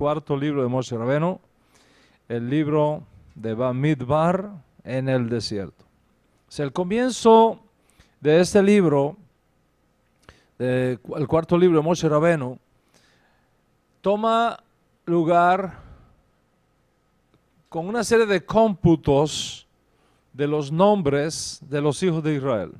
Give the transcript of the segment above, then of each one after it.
cuarto libro de Moshe Rabeno, el libro de Bamidbar en el desierto. el comienzo de este libro, el cuarto libro de Moshe Rabeno, toma lugar con una serie de cómputos de los nombres de los hijos de Israel.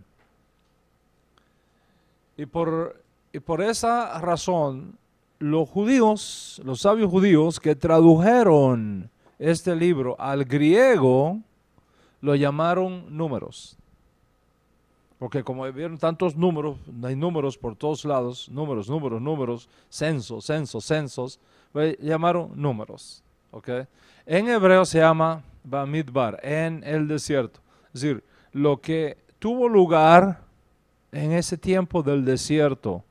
Y por, y por esa razón, los judíos, los sabios judíos que tradujeron este libro al griego, lo llamaron números. Porque como vieron tantos números, hay números por todos lados, números, números, números, censos, censos, censos, llamaron números. En hebreo se llama Bamidbar, en el desierto. Es decir, lo que tuvo lugar en ese tiempo del desierto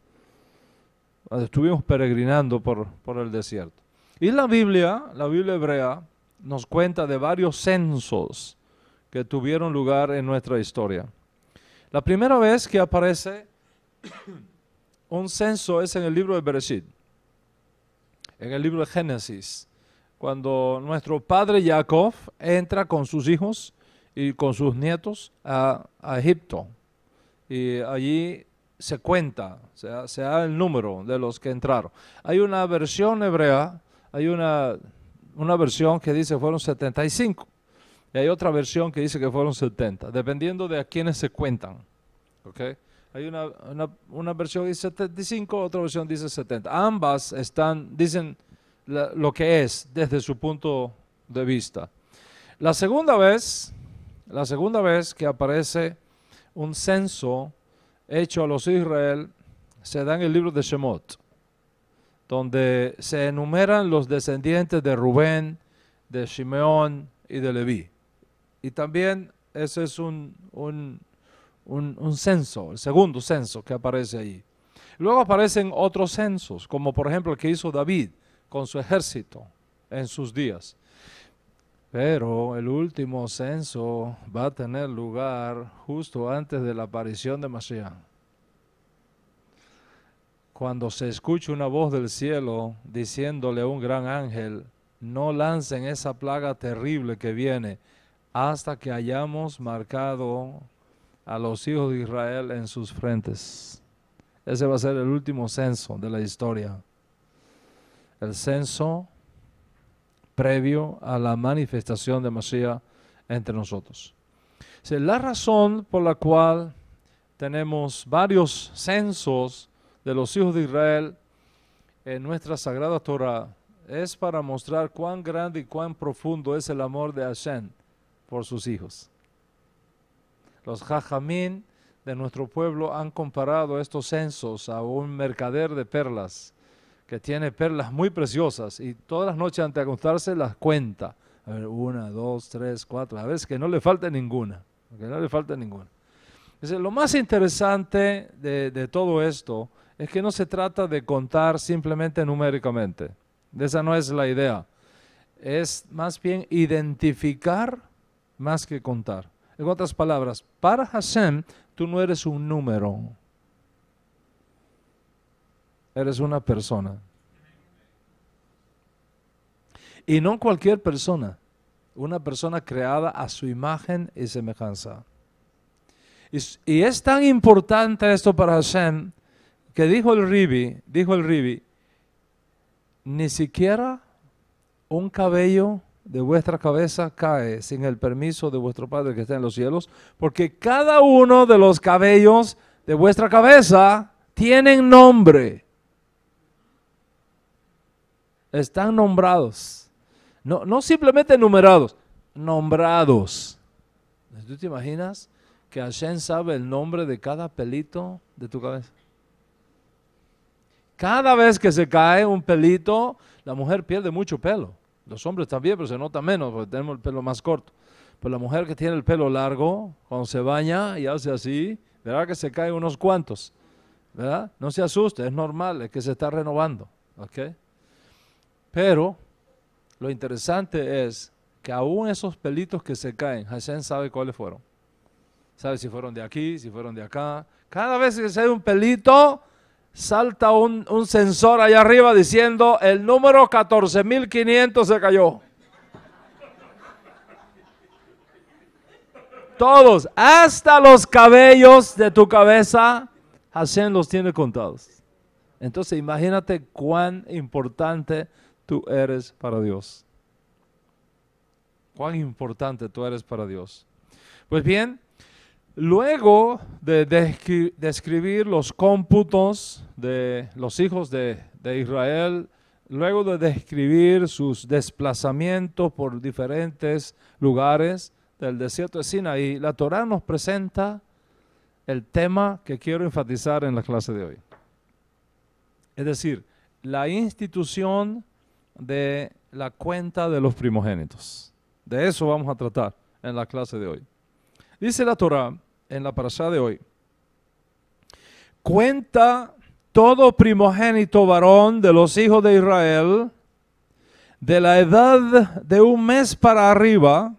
estuvimos peregrinando por, el desierto. Y la Biblia, la Biblia hebrea, nos cuenta de varios censos que tuvieron lugar en nuestra historia. La primera vez que aparece un censo es en el libro de Bereshit, en el libro de Génesis, cuando nuestro padre Jacob entra con sus hijos y con sus nietos a, a Egipto. Y allí se cuenta, se, da el número de los que entraron. Hay una versión hebrea, hay una, una versión que dice fueron 75 y hay otra versión que dice que fueron 70, dependiendo de a quienes se cuentan. Okay. Hay una, versión que dice 75, otra versión dice 70. Ambas están, dicen lo que es desde su punto de vista. La segunda vez, la segunda vez que aparece un censo hecho a los Israel se da en el libro de Shemot, donde se enumeran los descendientes de Rubén, de Simeón y de Leví. Y también ese es un, un censo, el segundo censo que aparece ahí. Luego aparecen otros censos, como por ejemplo el que hizo David con su ejército en sus días. Pero el último censo va a tener lugar justo antes de la aparición de Mashiach. Cuando se escucha una voz del cielo diciéndole a un gran ángel, no lancen esa plaga terrible que viene hasta que hayamos marcado a los hijos de Israel en sus frentes. Ese va a ser el último censo de la historia. El censo previo a la manifestación de Mashiach entre nosotros. La razón por la cual tenemos varios censos de los hijos de Israel en nuestra sagrada Torah es para mostrar cuán grande y cuán profundo es el amor de Hashem por sus hijos. Los jajamín de nuestro pueblo han comparado estos censos a un mercader de perlas que tiene perlas muy preciosas y todas las noches antes de acostarse las cuenta. A ver, una, dos, tres, cuatro, a veces que no le falte ninguna, que no le falte ninguna. lo más interesante de, de todo esto es que no se trata de contar simplemente numéricamente, esa no es la idea, es más bien identificar más que contar. En otras palabras, para Hashem, tú no eres un número. Eres una persona. Y no cualquier persona, una persona creada a su imagen y semejanza. Y, es tan importante esto para Hashem que dijo el Ribi, dijo el Ribi, ni siquiera un cabello de vuestra cabeza cae sin el permiso de vuestro Padre que está en los cielos, porque cada uno de los cabellos de vuestra cabeza tienen nombre están nombrados. No, simplemente numerados, nombrados. ¿Tú te imaginas que Hashem sabe el nombre de cada pelito de tu cabeza? Cada vez que se cae un pelito, la mujer pierde mucho pelo. Los hombres también, pero se nota menos porque tenemos el pelo más corto. Pero la mujer que tiene el pelo largo, cuando se baña y hace así, ¿verdad? que se caen unos cuantos. ¿Verdad? No se asuste, es normal, es que se está renovando. ¿Ok? Pero lo interesante es que aún esos pelitos que se caen, Hashem sabe cuáles fueron. Sabe si fueron de aquí, si fueron de acá. Cada vez que se hay un pelito, salta un, un sensor allá arriba diciendo el número 14.500 se cayó. Todos, hasta los cabellos de tu cabeza, Hashem los tiene contados. Entonces imagínate cuán importante es tú eres para Dios. Cuán importante tú eres para Dios. Pues bien, luego de describir los cómputos de los hijos de, Israel, luego de describir sus desplazamientos por diferentes lugares del desierto de Sinaí, la Torah nos presenta el tema que quiero enfatizar en la clase de hoy. Es decir, la institución de la cuenta de los primogénitos. De eso vamos a tratar en la clase de hoy. Dice la Torah en la parasha de hoy, cuenta todo primogénito varón de los hijos de Israel de la edad de un mes para arriba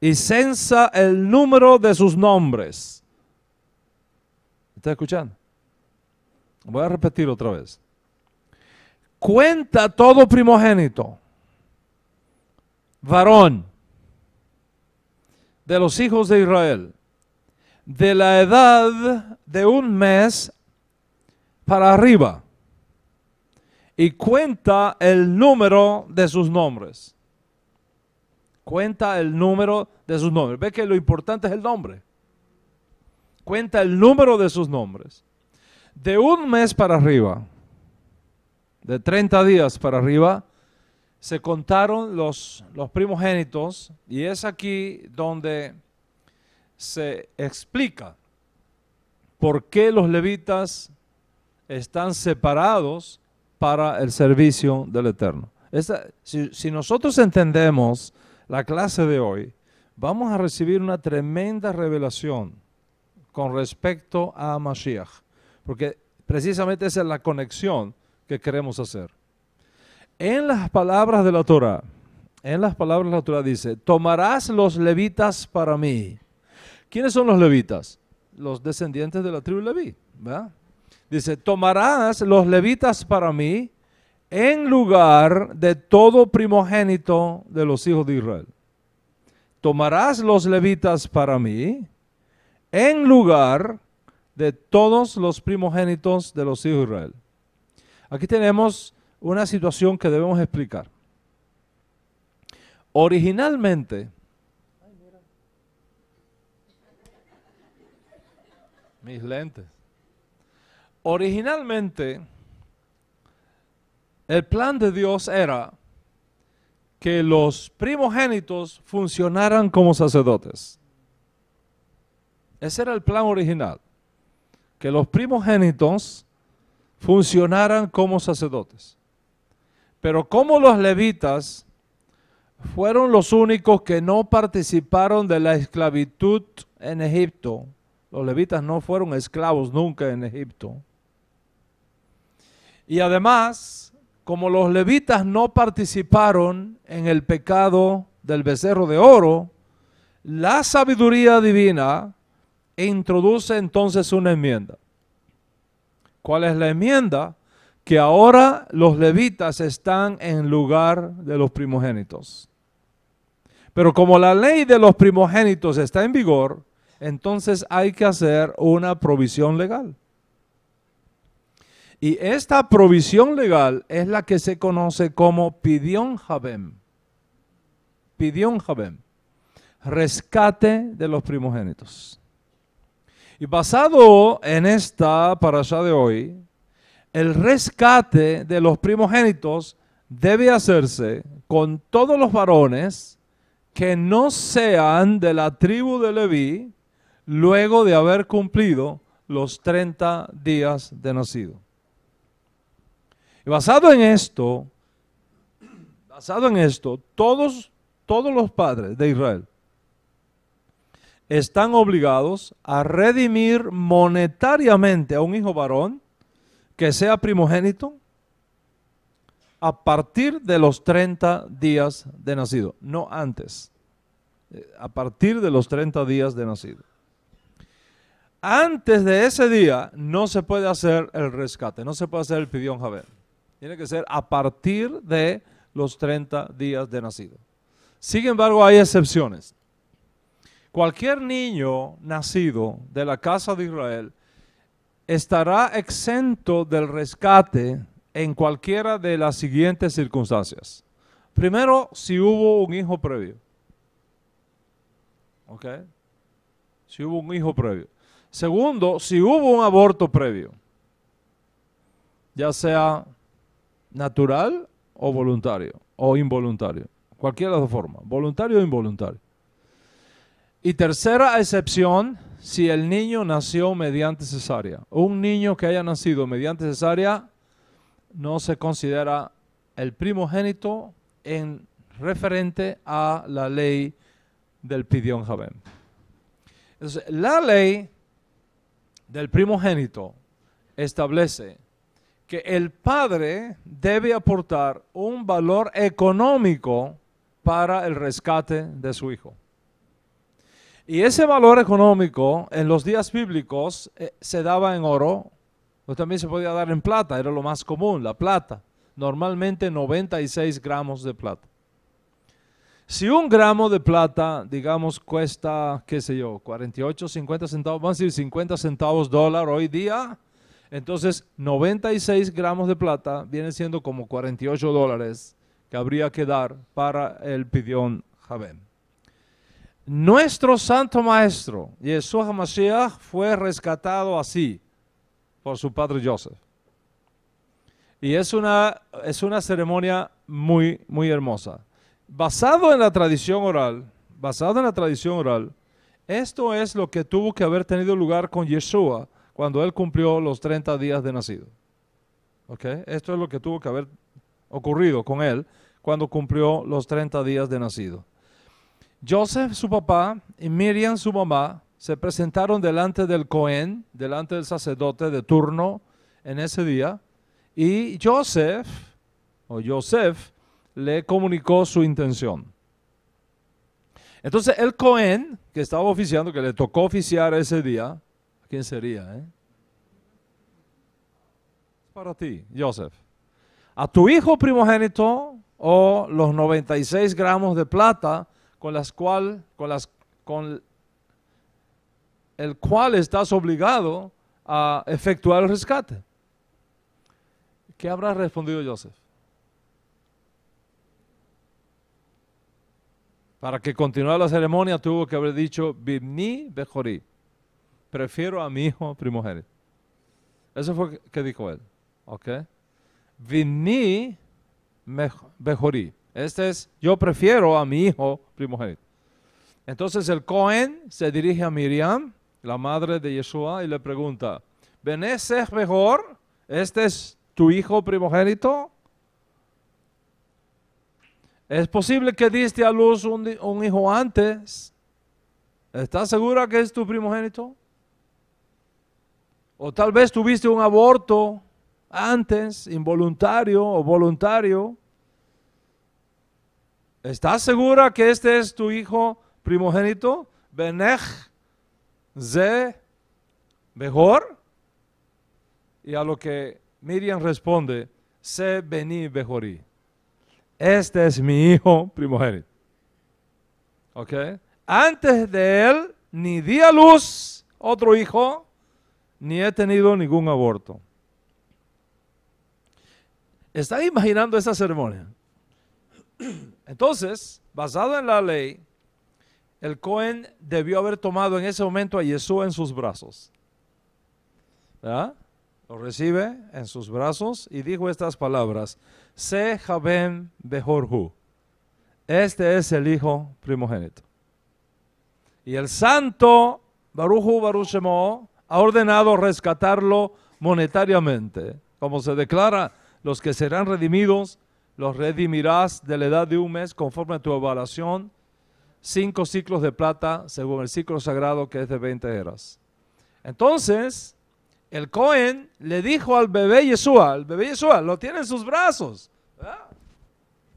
y censa el número de sus nombres. ¿Está escuchando? Voy a repetir otra vez cuenta todo primogénito, varón, de los hijos de Israel, de la edad de un mes para arriba, y cuenta el número de sus nombres. Cuenta el número de sus nombres. Ve que lo importante es el nombre. Cuenta el número de sus nombres. De un mes para arriba de 30 días para arriba, se contaron los, los primogénitos y es aquí donde se explica por qué los levitas están separados para el servicio del Eterno. si, si, nosotros entendemos la clase de hoy, vamos a recibir una tremenda revelación con respecto a Mashiach, porque precisamente esa es la conexión que queremos hacer. En las palabras de la Torah, en las palabras de la Torah dice, tomarás los levitas para mí. ¿Quiénes son los levitas? Los descendientes de la tribu Leví. Dice, tomarás los levitas para mí en lugar de todo primogénito de los hijos de Israel. Tomarás los levitas para mí en lugar de todos los primogénitos de los hijos de Israel. Aquí tenemos una situación que debemos explicar. Originalmente, mis lentes, originalmente el plan de Dios era que los primogénitos funcionaran como sacerdotes. Ese era el plan original, que los primogénitos funcionaran como sacerdotes. Pero como los levitas fueron los únicos que no participaron de la esclavitud en Egipto, los levitas no fueron esclavos nunca en Egipto. Y además, como los levitas no participaron en el pecado del becerro de oro, la sabiduría divina introduce entonces una enmienda. ¿Cuál es la enmienda? Que ahora los levitas están en lugar de los primogénitos. Pero como la ley de los primogénitos está en vigor, entonces hay que hacer una provisión legal. Y esta provisión legal es la que se conoce como pidión jabem. Pidión jabem. Rescate de los primogénitos. Y basado en esta parasha de hoy, el rescate de los primogénitos debe hacerse con todos los varones que no sean de la tribu de Leví luego de haber cumplido los 30 días de nacido. Y basado en esto, basado en esto, todos, todos los padres de Israel están obligados a redimir monetariamente a un hijo varón que sea primogénito a partir de los 30 días de nacido, no antes, eh, a partir de los 30 días de nacido. Antes de ese día no se puede hacer el rescate, no se puede hacer el pidión javier Tiene que ser a partir de los 30 días de nacido. Sin embargo, hay excepciones cualquier niño nacido de la casa de Israel estará exento del rescate en cualquiera de las siguientes circunstancias. Primero, si hubo un hijo previo. ¿Ok? Si hubo un hijo previo. Segundo, si hubo un aborto previo, ya sea natural o voluntario o involuntario, cualquiera de las formas, voluntario o involuntario. Y tercera excepción, si el niño nació mediante cesárea. Un niño que haya nacido mediante cesárea no se considera el primogénito en referente a la ley del pidión Javén. Entonces, la ley del primogénito establece que el padre debe aportar un valor económico para el rescate de su hijo. Y ese valor económico en los días bíblicos eh, se daba en oro, o también se podía dar en plata, era lo más común, la plata. Normalmente 96 gramos de plata. Si un gramo de plata, digamos, cuesta, qué sé yo, 48, 50 centavos, vamos a decir 50 centavos dólar hoy día, entonces 96 gramos de plata viene siendo como 48 dólares que habría que dar para el pidión Javén. Nuestro santo maestro, Yeshua HaMashiach, fue rescatado así por su padre Joseph. Y es una, es una ceremonia muy, muy hermosa. Basado en la tradición oral, basado en la tradición oral, esto es lo que tuvo que haber tenido lugar con Yeshua cuando él cumplió los 30 días de nacido. Esto es lo que tuvo que haber ocurrido con él cuando cumplió los 30 días de nacido. Joseph, su papá, y Miriam, su mamá, se presentaron delante del Cohen, delante del sacerdote de turno en ese día, y Joseph, o Joseph, le comunicó su intención. Entonces el Cohen, que estaba oficiando, que le tocó oficiar ese día, ¿quién sería? Eh? Para ti, Joseph. A tu hijo primogénito o los 96 gramos de plata con las cual, con las, con el cual estás obligado a efectuar el rescate. ¿Qué habrá respondido Joseph? Para que continuara la ceremonia tuvo que haber dicho, Bibni Bejorí, prefiero a mi hijo primogénito. Eso fue que dijo él. ¿Ok? Bejorí. Este es, yo prefiero a mi hijo primogénito. Entonces el Cohen se dirige a Miriam, la madre de Yeshua, y le pregunta, ¿Venés mejor? ¿Este es tu hijo primogénito? ¿Es posible que diste a luz un hijo antes? ¿Estás segura que es tu primogénito? O tal vez tuviste un aborto antes, involuntario o voluntario. ¿Estás segura que este es tu hijo primogénito? Benech ze mejor. Y a lo que Miriam responde, se beni mejorí. Este es mi hijo primogénito. ¿Ok? Antes de él, ni di a luz otro hijo, ni he tenido ningún aborto. ¿Estás imaginando esta ceremonia? Entonces, basado en la ley, el Cohen debió haber tomado en ese momento a Jesús en sus brazos. Lo recibe en sus brazos y dijo estas palabras: Se Jabem Este es el hijo primogénito. Y el santo Baruchu Baruchemo ha ordenado rescatarlo monetariamente, como se declara los que serán redimidos los redimirás de la edad de un mes conforme a tu evaluación, cinco ciclos de plata según el ciclo sagrado que es de 20 eras. Entonces, el Cohen le dijo al bebé Yeshua, el bebé Yeshua lo tiene en sus brazos,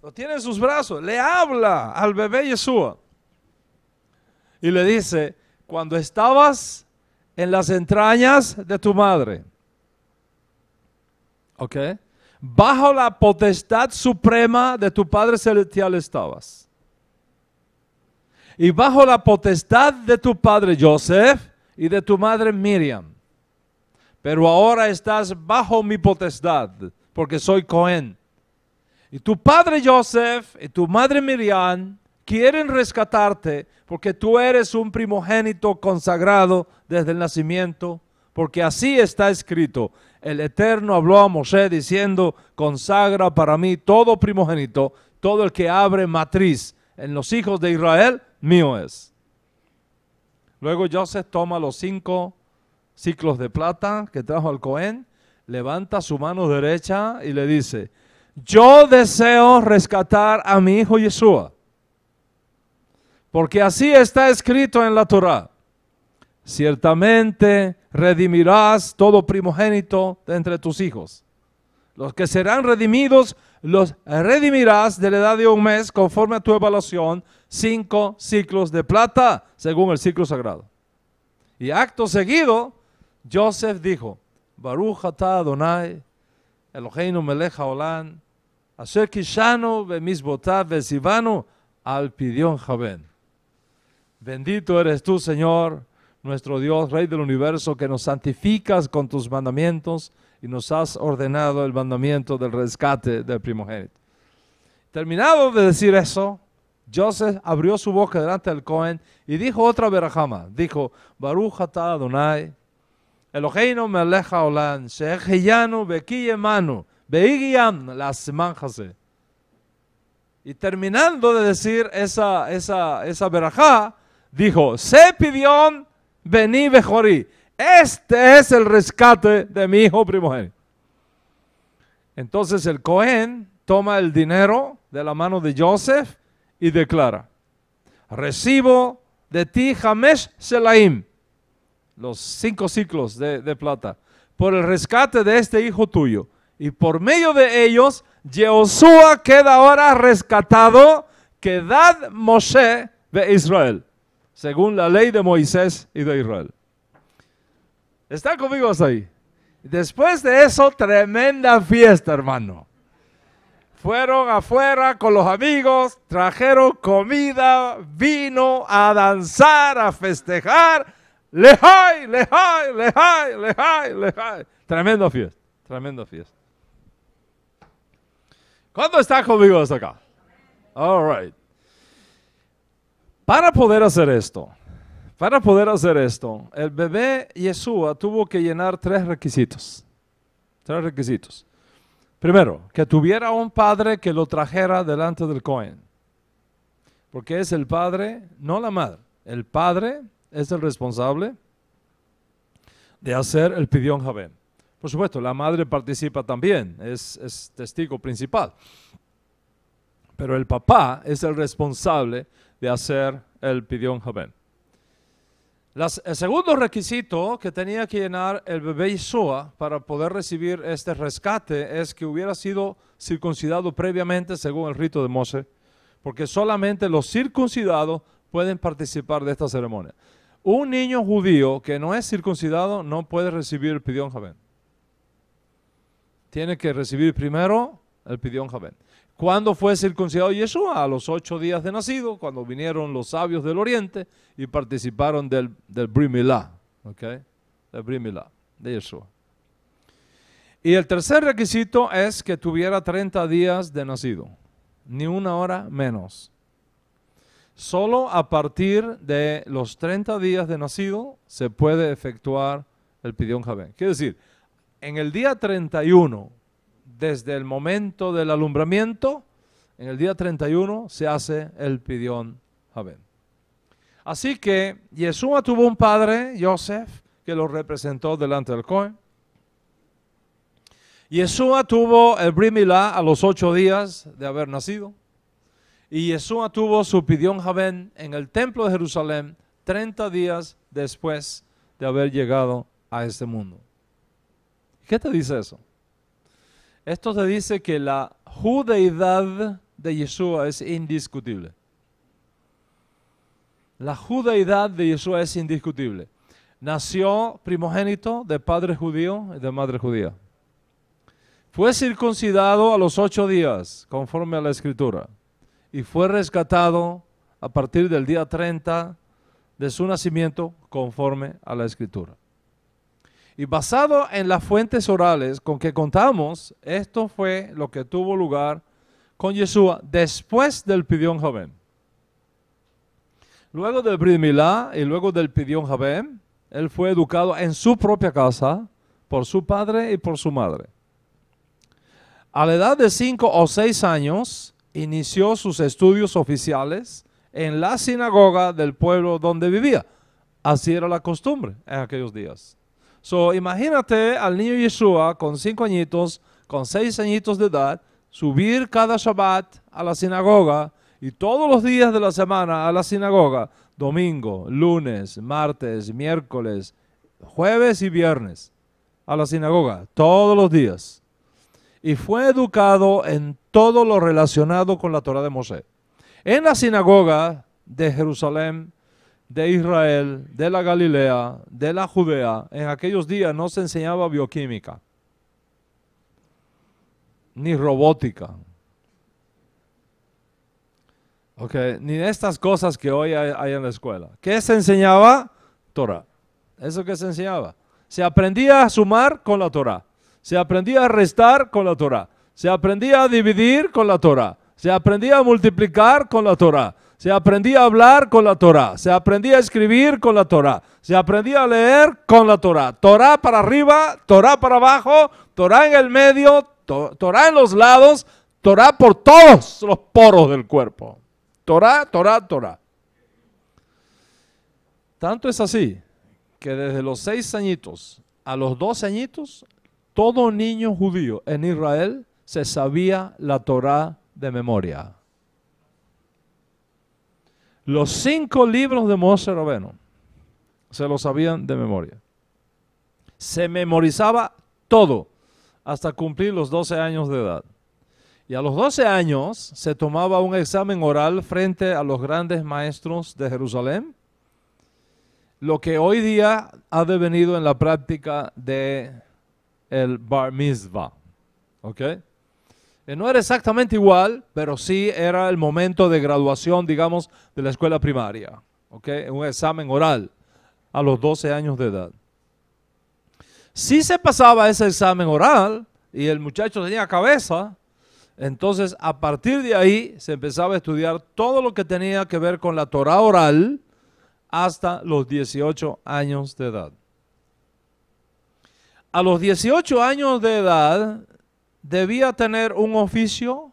lo tiene en sus brazos, le habla al bebé Yeshua y le dice, cuando estabas en las entrañas de tu madre, ¿ok? bajo la potestad suprema de tu Padre Celestial estabas. Y bajo la potestad de tu padre Joseph y de tu madre Miriam. Pero ahora estás bajo mi potestad, porque soy Cohen. Y tu padre Joseph y tu madre Miriam quieren rescatarte porque tú eres un primogénito consagrado desde el nacimiento, porque así está escrito el Eterno habló a Moshe diciendo, consagra para mí todo primogénito, todo el que abre matriz en los hijos de Israel, mío es. Luego Joseph toma los cinco ciclos de plata que trajo al Cohen, levanta su mano derecha y le dice, yo deseo rescatar a mi hijo Yeshua, porque así está escrito en la Torah. Ciertamente redimirás todo primogénito de entre tus hijos. Los que serán redimidos, los redimirás de la edad de un mes conforme a tu evaluación, cinco ciclos de plata, según el ciclo sagrado. Y acto seguido, Joseph dijo, Adonai, Eloheinu melech asher al pidión Javén. Bendito eres tú, Señor, nuestro Dios, Rey del universo, que nos santificas con tus mandamientos y nos has ordenado el mandamiento del rescate del primogénito. Terminado de decir eso, Joseph abrió su boca delante del Cohen y dijo otra verajama. Dijo, Baruch Adonai, Eloheinu las Y terminando de decir esa, esa, esa verajá, dijo, se pidió Vení, Bejorí. Este es el rescate de mi hijo primogénito. Entonces el Cohen toma el dinero de la mano de Joseph y declara, recibo de ti Hamesh Selaim, los cinco ciclos de, plata, por el rescate de este hijo tuyo. Y por medio de ellos, Jehoshua queda ahora rescatado, quedad Moshe de Israel según la ley de Moisés y de Israel. ¿Están conmigo hasta ahí? Después de eso, tremenda fiesta, hermano. Fueron afuera con los amigos, trajeron comida, vino a danzar, a festejar. Lejay, lejay, lejay, lejay, lejay. Tremenda fiesta, tremenda fiesta. ¿Cuándo están conmigo hasta acá? All right. Para poder hacer esto, para poder hacer esto, el bebé Yeshua tuvo que llenar tres requisitos. Tres requisitos. Primero, que tuviera un padre que lo trajera delante del Cohen. Porque es el padre, no la madre. El padre es el responsable de hacer el pidión jabén. Por supuesto, la madre participa también, es, es testigo principal. Pero el papá es el responsable de hacer el pidión Javén. el segundo requisito que tenía que llenar el bebé Isoa para poder recibir este rescate es que hubiera sido circuncidado previamente según el rito de Mose, porque solamente los circuncidados pueden participar de esta ceremonia. Un niño judío que no es circuncidado no puede recibir el pidión Javén. Tiene que recibir primero el pidión Javén. ¿Cuándo fue circuncidado Yeshua? A los ocho días de nacido, cuando vinieron los sabios del oriente y participaron del, del Brimilá, ¿ok? Del Brimilá, de Yeshua. Y el tercer requisito es que tuviera 30 días de nacido, ni una hora menos. Solo a partir de los 30 días de nacido se puede efectuar el pidión Javén. Quiere decir, en el día 31 desde el momento del alumbramiento, en el día 31 se hace el pidión Javén. Así que Yeshua tuvo un padre, Joseph, que lo representó delante del Cohen. Yeshua tuvo el Brimilá a los ocho días de haber nacido. Y Yeshua tuvo su pidión Javén en el templo de Jerusalén 30 días después de haber llegado a este mundo. ¿Qué te dice eso? Esto te dice que la judeidad de Yeshua es indiscutible. La judeidad de Yeshua es indiscutible. Nació primogénito de padre judío y de madre judía. Fue circuncidado a los ocho días, conforme a la escritura, y fue rescatado a partir del día 30 de su nacimiento, conforme a la escritura. Y basado en las fuentes orales con que contamos, esto fue lo que tuvo lugar con Yeshua después del Pidión Javén. Luego del Primilá y luego del Pidión Javén, él fue educado en su propia casa por su padre y por su madre. A la edad de cinco o seis años, inició sus estudios oficiales en la sinagoga del pueblo donde vivía. Así era la costumbre en aquellos días. So, imagínate al niño Yeshua con cinco añitos, con seis añitos de edad, subir cada Shabbat a la sinagoga y todos los días de la semana a la sinagoga, domingo, lunes, martes, miércoles, jueves y viernes, a la sinagoga, todos los días. Y fue educado en todo lo relacionado con la Torah de Moisés. En la sinagoga de Jerusalén, de Israel, de la Galilea, de la Judea, en aquellos días no se enseñaba bioquímica, ni robótica, okay, ni estas cosas que hoy hay, en la escuela. ¿Qué se enseñaba? Torah. Eso que se enseñaba. Se aprendía a sumar con la Torah. Se aprendía a restar con la Torah. Se aprendía a dividir con la Torah. Se aprendía a multiplicar con la Torah se aprendía a hablar con la Torah, se aprendía a escribir con la Torah, se aprendía a leer con la Torah. Torah para arriba, Torah para abajo, Torah en el medio, Torá Torah en los lados, Torah por todos los poros del cuerpo. Torah, Torah, Torah. Tanto es así que desde los seis añitos a los doce añitos, todo niño judío en Israel se sabía la Torah de memoria. Los cinco libros de Moshe Robeno se los sabían de memoria. Se memorizaba todo hasta cumplir los 12 años de edad. Y a los 12 años se tomaba un examen oral frente a los grandes maestros de Jerusalén, lo que hoy día ha devenido en la práctica de el bar mitzvah. ¿ok?, no era exactamente igual, pero sí era el momento de graduación, digamos, de la escuela primaria, ¿ok? Un examen oral a los 12 años de edad. Si se pasaba ese examen oral y el muchacho tenía cabeza, entonces a partir de ahí se empezaba a estudiar todo lo que tenía que ver con la Torah oral hasta los 18 años de edad. A los 18 años de edad, debía tener un oficio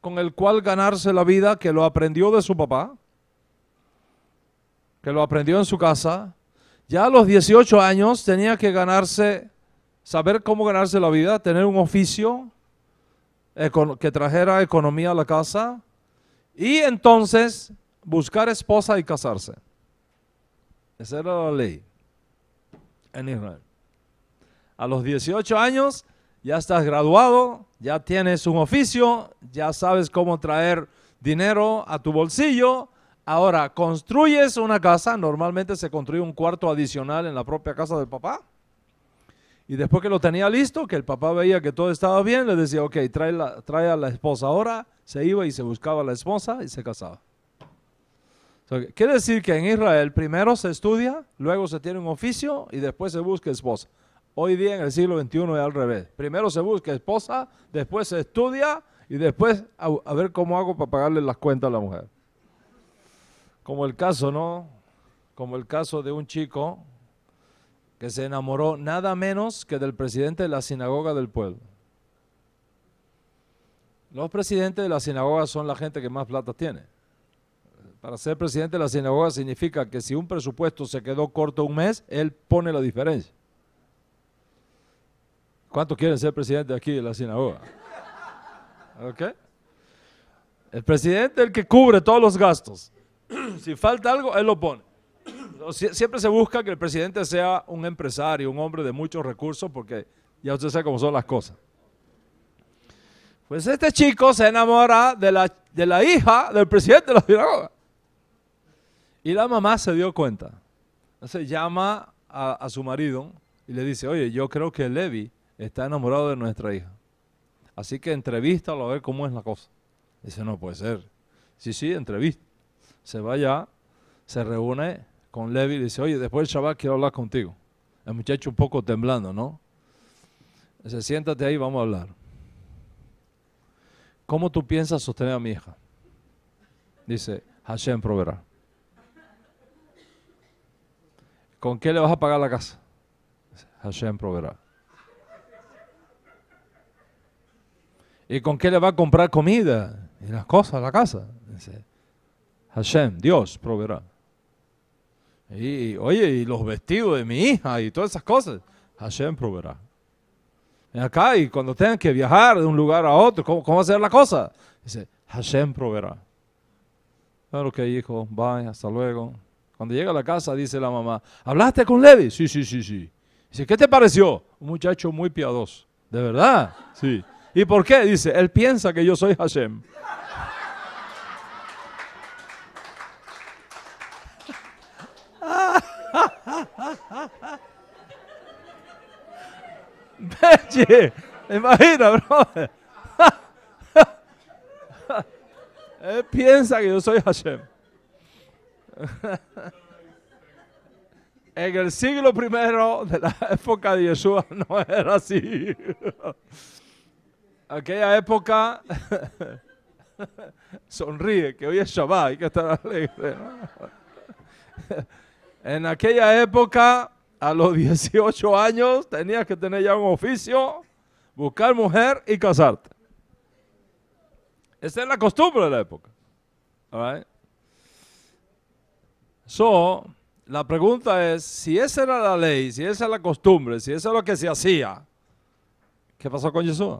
con el cual ganarse la vida que lo aprendió de su papá, que lo aprendió en su casa. Ya a los 18 años tenía que ganarse, saber cómo ganarse la vida, tener un oficio que trajera economía a la casa y entonces buscar esposa y casarse. Esa era la ley en Israel. A los 18 años ya estás graduado, ya tienes un oficio, ya sabes cómo traer dinero a tu bolsillo. Ahora, construyes una casa, normalmente se construye un cuarto adicional en la propia casa del papá. Y después que lo tenía listo, que el papá veía que todo estaba bien, le decía, ok, trae, la, a la esposa ahora. Se iba y se buscaba la esposa y se casaba. quiere decir que en Israel primero se estudia, luego se tiene un oficio y después se busca esposa. Hoy día en el siglo XXI es al revés. Primero se busca esposa, después se estudia y después a, ver cómo hago para pagarle las cuentas a la mujer. Como el caso, ¿no? Como el caso de un chico que se enamoró nada menos que del presidente de la sinagoga del pueblo. Los presidentes de la sinagoga son la gente que más plata tiene. Para ser presidente de la sinagoga significa que si un presupuesto se quedó corto un mes, él pone la diferencia. ¿Cuánto quiere ser presidente aquí de la sinagoga? ¿Ok? El presidente es el que cubre todos los gastos. si falta algo, él lo pone. Siempre se busca que el presidente sea un empresario, un hombre de muchos recursos, porque ya usted sabe cómo son las cosas. Pues este chico se enamora de la, hija del presidente de la sinagoga. Y la mamá se dio cuenta. Entonces llama a, a su marido y le dice, oye, yo creo que Levi está enamorado de nuestra hija. Así que entrevista, a ver cómo es la cosa. Dice, no puede ser. Sí, sí, entrevista. Se va allá, se reúne con Levi y dice, oye, después el Shabbat quiero hablar contigo. El muchacho un poco temblando, ¿no? Dice, siéntate ahí, vamos a hablar. ¿Cómo tú piensas sostener a mi hija? Dice, Hashem proveerá. ¿Con qué le vas a pagar la casa? Hashem proveerá. ¿Y con qué le va a comprar comida? Y las cosas, a la casa. Dice, Hashem, Dios proveerá. Y, oye, y los vestidos de mi hija y todas esas cosas, Hashem proverá acá, y cuando tengan que viajar de un lugar a otro, ¿cómo, cómo hacer la cosa? Dice, Hashem proveerá. Claro que hijo, bye, hasta luego. Cuando llega a la casa, dice la mamá, ¿hablaste con Levi? Sí, sí, sí, sí. Dice, ¿qué te pareció? Un muchacho muy piadoso. ¿De verdad? Sí. ¿Y por qué? Dice, él piensa que yo soy Hashem. Benji, imagina, bro! Él piensa que yo soy Hashem. en el siglo primero de la época de Yeshua no era así aquella época, sonríe, que hoy es Shabbat, y que estar alegre. en aquella época, a los 18 años, tenías que tener ya un oficio, buscar mujer y casarte. Esa es la costumbre de la época. So, la pregunta es, si esa era la ley, si esa era la costumbre, si eso es lo que se hacía, ¿qué pasó con Jesús?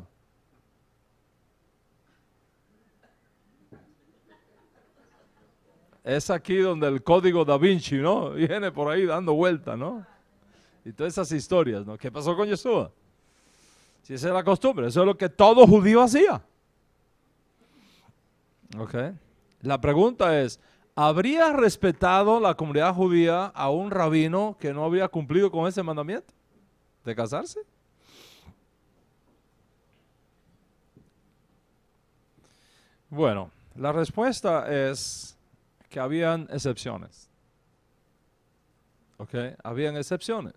Es aquí donde el código da Vinci, ¿no? Viene por ahí dando vuelta, ¿no? Y todas esas historias, ¿no? ¿Qué pasó con Yeshua? Si esa era la costumbre, eso es lo que todo judío hacía. ¿Ok? La pregunta es, ¿habría respetado la comunidad judía a un rabino que no había cumplido con ese mandamiento de casarse? Bueno, la respuesta es que habían excepciones. ¿Ok? Habían excepciones.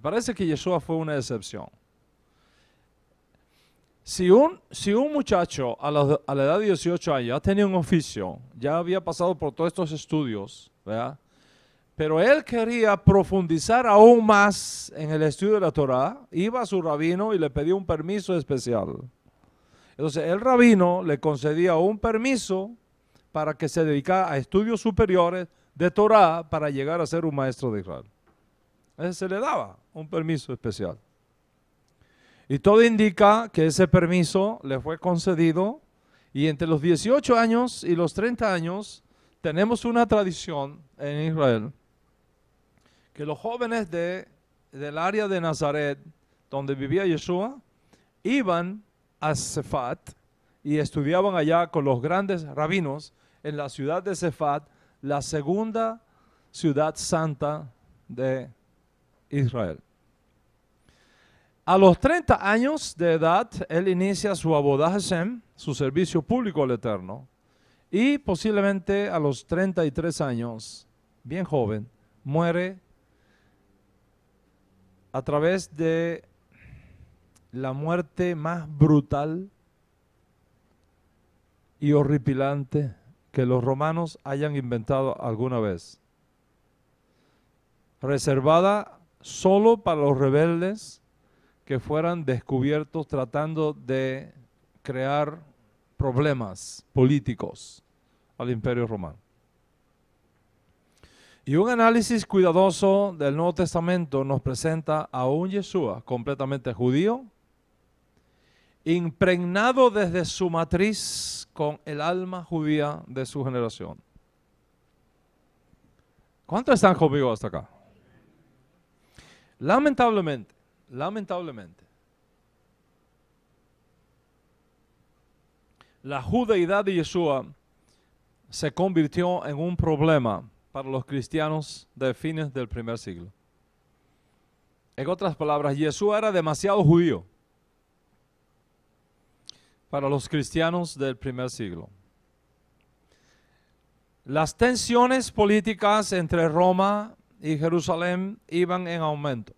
Parece que Yeshua fue una excepción. Si un, si un muchacho a la, edad de 18 años ya tenía un oficio, ya había pasado por todos estos estudios, ¿verdad? Pero él quería profundizar aún más en el estudio de la Torah, iba a su rabino y le pedía un permiso especial. Entonces el rabino le concedía un permiso para que se dedicara a estudios superiores de Torah para llegar a ser un maestro de Israel. Ese se le daba un permiso especial. Y todo indica que ese permiso le fue concedido y entre los 18 años y los 30 años tenemos una tradición en Israel que los jóvenes de, del área de Nazaret, donde vivía Yeshua, iban a Sefat y estudiaban allá con los grandes rabinos en la ciudad de Cefat, la segunda ciudad santa de Israel. A los 30 años de edad, él inicia su abodaje su servicio público al Eterno, y posiblemente a los 33 años, bien joven, muere a través de la muerte más brutal y horripilante que los romanos hayan inventado alguna vez. Reservada solo para los rebeldes que fueran descubiertos tratando de crear problemas políticos al imperio romano. Y un análisis cuidadoso del Nuevo Testamento nos presenta a un Yeshua completamente judío, impregnado desde su matriz con el alma judía de su generación. ¿Cuántos están conmigo hasta acá? Lamentablemente, lamentablemente, la judeidad de Yeshua se convirtió en un problema para los cristianos de fines del primer siglo. En otras palabras, Yeshua era demasiado judío para los cristianos del primer siglo. Las tensiones políticas entre Roma y Jerusalén iban en aumento.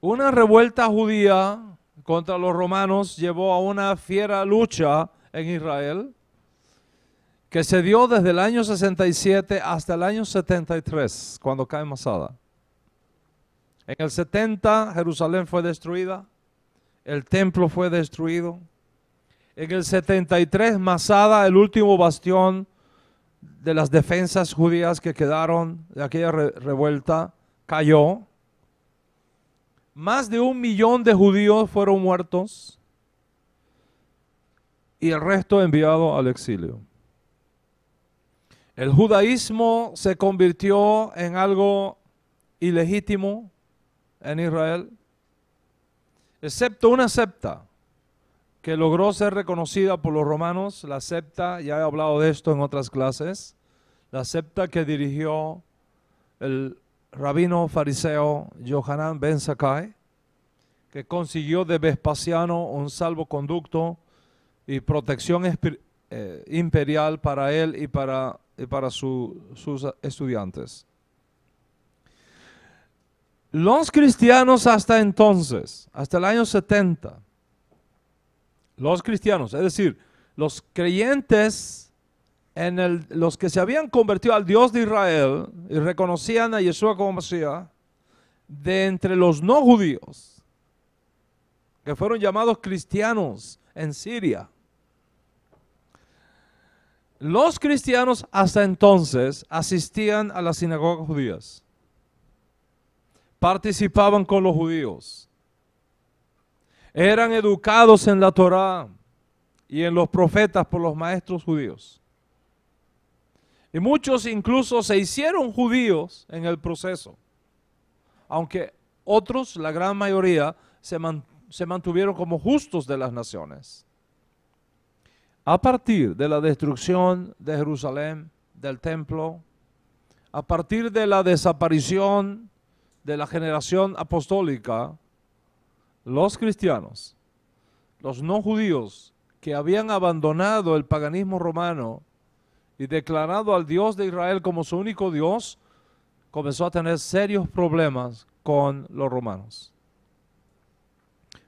Una revuelta judía contra los romanos llevó a una fiera lucha en Israel que se dio desde el año 67 hasta el año 73, cuando cae Masada. En el 70 Jerusalén fue destruida el templo fue destruido. En el 73, Masada, el último bastión de las defensas judías que quedaron de aquella revuelta, cayó. Más de un millón de judíos fueron muertos y el resto enviado al exilio. El judaísmo se convirtió en algo ilegítimo en Israel excepto una septa que logró ser reconocida por los romanos, la septa, ya he hablado de esto en otras clases, la septa que dirigió el rabino fariseo Yohanan ben Sakai, que consiguió de Vespasiano un salvoconducto y protección eh, imperial para él y para, sus estudiantes. Los cristianos hasta entonces, hasta el año 70, los cristianos, es decir, los creyentes, en el, los que se habían convertido al Dios de Israel y reconocían a Yeshua como Mesías, de entre los no judíos, que fueron llamados cristianos en Siria. Los cristianos hasta entonces asistían a las sinagogas judías participaban con los judíos, eran educados en la Torá y en los profetas por los maestros judíos. Y muchos incluso se hicieron judíos en el proceso, aunque otros, la gran mayoría, se, se mantuvieron como justos de las naciones. A partir de la destrucción de Jerusalén, del templo, a partir de la desaparición de la generación apostólica, los cristianos, los no judíos que habían abandonado el paganismo romano y declarado al Dios de Israel como su único Dios, comenzó a tener serios problemas con los romanos.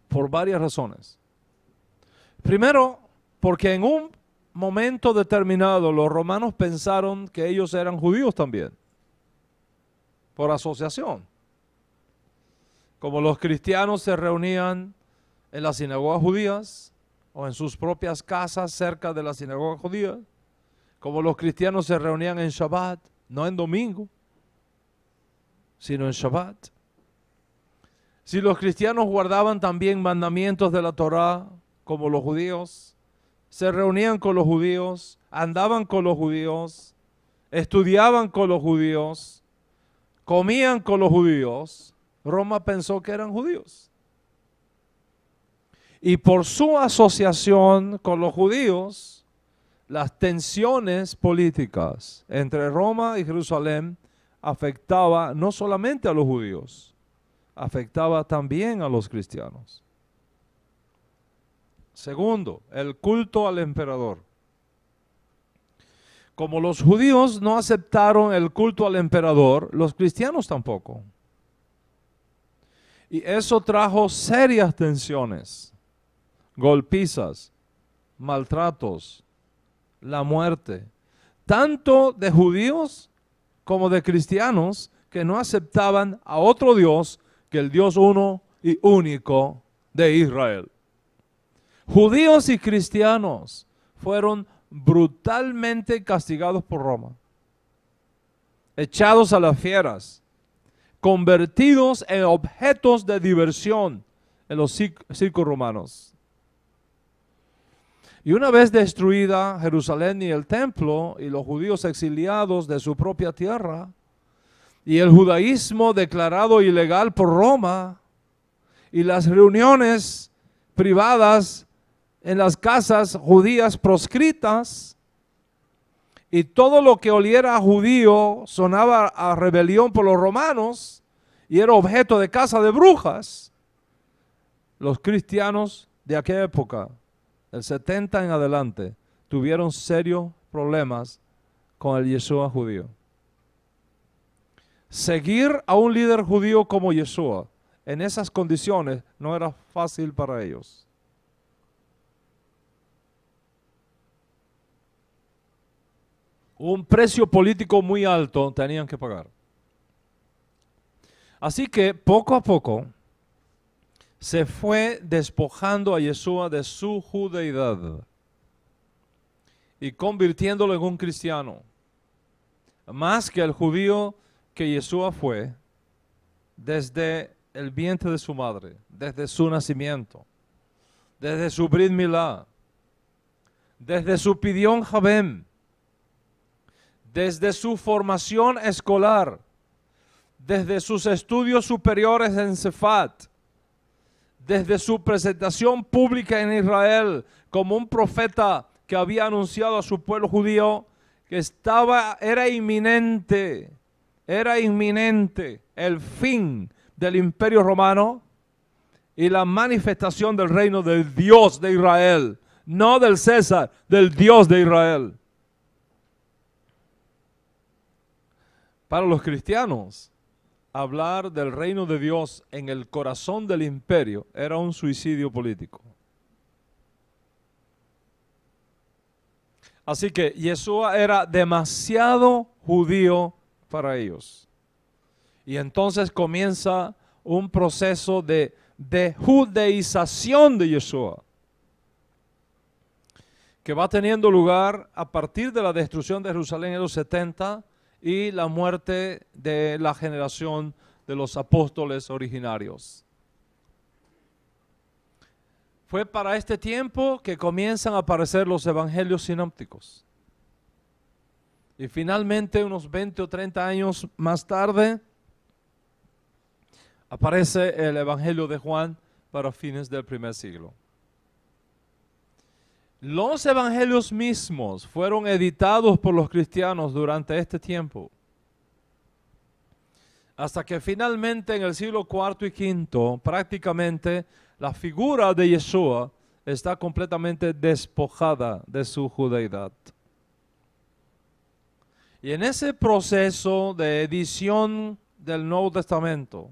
Por varias razones. Primero, porque en un momento determinado los romanos pensaron que ellos eran judíos también, por asociación como los cristianos se reunían en las sinagogas judías o en sus propias casas cerca de la sinagogas judía, como los cristianos se reunían en Shabbat, no en domingo, sino en Shabbat. Si los cristianos guardaban también mandamientos de la Torá, como los judíos, se reunían con los judíos, andaban con los judíos, estudiaban con los judíos, comían con los judíos, Roma pensó que eran judíos. Y por su asociación con los judíos, las tensiones políticas entre Roma y Jerusalén afectaba no solamente a los judíos, afectaba también a los cristianos. Segundo, el culto al emperador. Como los judíos no aceptaron el culto al emperador, los cristianos tampoco. Y eso trajo serias tensiones, golpizas, maltratos, la muerte, tanto de judíos como de cristianos que no aceptaban a otro Dios que el Dios uno y único de Israel. Judíos y cristianos fueron brutalmente castigados por Roma, echados a las fieras, convertidos en objetos de diversión en los circos romanos. Y una vez destruida Jerusalén y el templo y los judíos exiliados de su propia tierra, y el judaísmo declarado ilegal por Roma, y las reuniones privadas en las casas judías proscritas, y todo lo que oliera a judío sonaba a rebelión por los romanos y era objeto de caza de brujas. Los cristianos de aquella época, del 70 en adelante, tuvieron serios problemas con el Yeshua judío. Seguir a un líder judío como Yeshua en esas condiciones no era fácil para ellos. un precio político muy alto tenían que pagar. Así que poco a poco se fue despojando a Yeshua de su judeidad y convirtiéndolo en un cristiano, más que el judío que Yeshua fue desde el vientre de su madre, desde su nacimiento, desde su brit desde su pidión jabem, desde su formación escolar, desde sus estudios superiores en Cefat, desde su presentación pública en Israel como un profeta que había anunciado a su pueblo judío que estaba era inminente, era inminente el fin del Imperio Romano y la manifestación del reino del Dios de Israel, no del César, del Dios de Israel. Para los cristianos, hablar del reino de Dios en el corazón del imperio era un suicidio político. Así que Yeshua era demasiado judío para ellos. Y entonces comienza un proceso de, de judeización de Yeshua, que va teniendo lugar a partir de la destrucción de Jerusalén en los 70 y la muerte de la generación de los apóstoles originarios. Fue para este tiempo que comienzan a aparecer los evangelios sinópticos. Y finalmente, unos 20 o 30 años más tarde, aparece el Evangelio de Juan para fines del primer siglo. Los evangelios mismos fueron editados por los cristianos durante este tiempo. Hasta que finalmente en el siglo IV y V, prácticamente la figura de Yeshua está completamente despojada de su judeidad. Y en ese proceso de edición del Nuevo Testamento,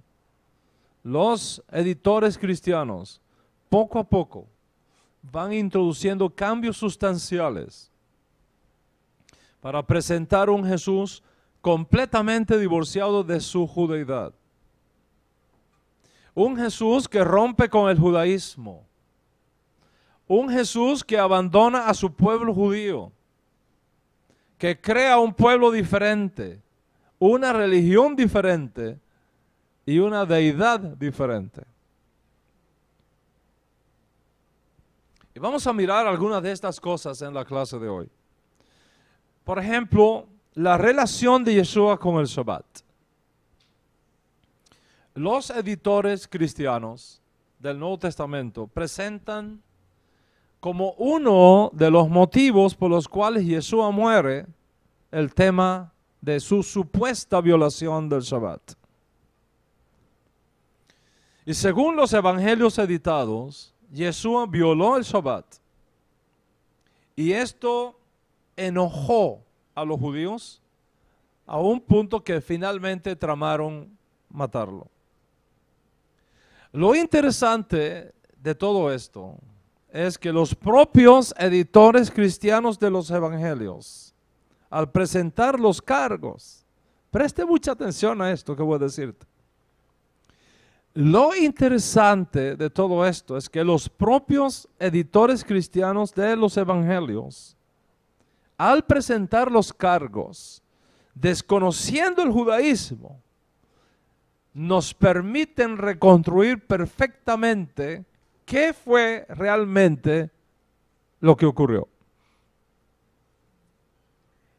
los editores cristianos, poco a poco, van introduciendo cambios sustanciales para presentar un Jesús completamente divorciado de su judeidad. Un Jesús que rompe con el judaísmo. Un Jesús que abandona a su pueblo judío, que crea un pueblo diferente, una religión diferente y una deidad diferente. vamos a mirar algunas de estas cosas en la clase de hoy. Por ejemplo, la relación de Yeshua con el Shabbat. Los editores cristianos del Nuevo Testamento presentan como uno de los motivos por los cuales Yeshua muere el tema de su supuesta violación del Shabbat. Y según los evangelios editados, Yeshua violó el Shabbat. Y esto enojó a los judíos a un punto que finalmente tramaron matarlo. Lo interesante de todo esto es que los propios editores cristianos de los evangelios, al presentar los cargos, preste mucha atención a esto que voy a decirte lo interesante de todo esto es que los propios editores cristianos de los evangelios, al presentar los cargos, desconociendo el judaísmo, nos permiten reconstruir perfectamente qué fue realmente lo que ocurrió.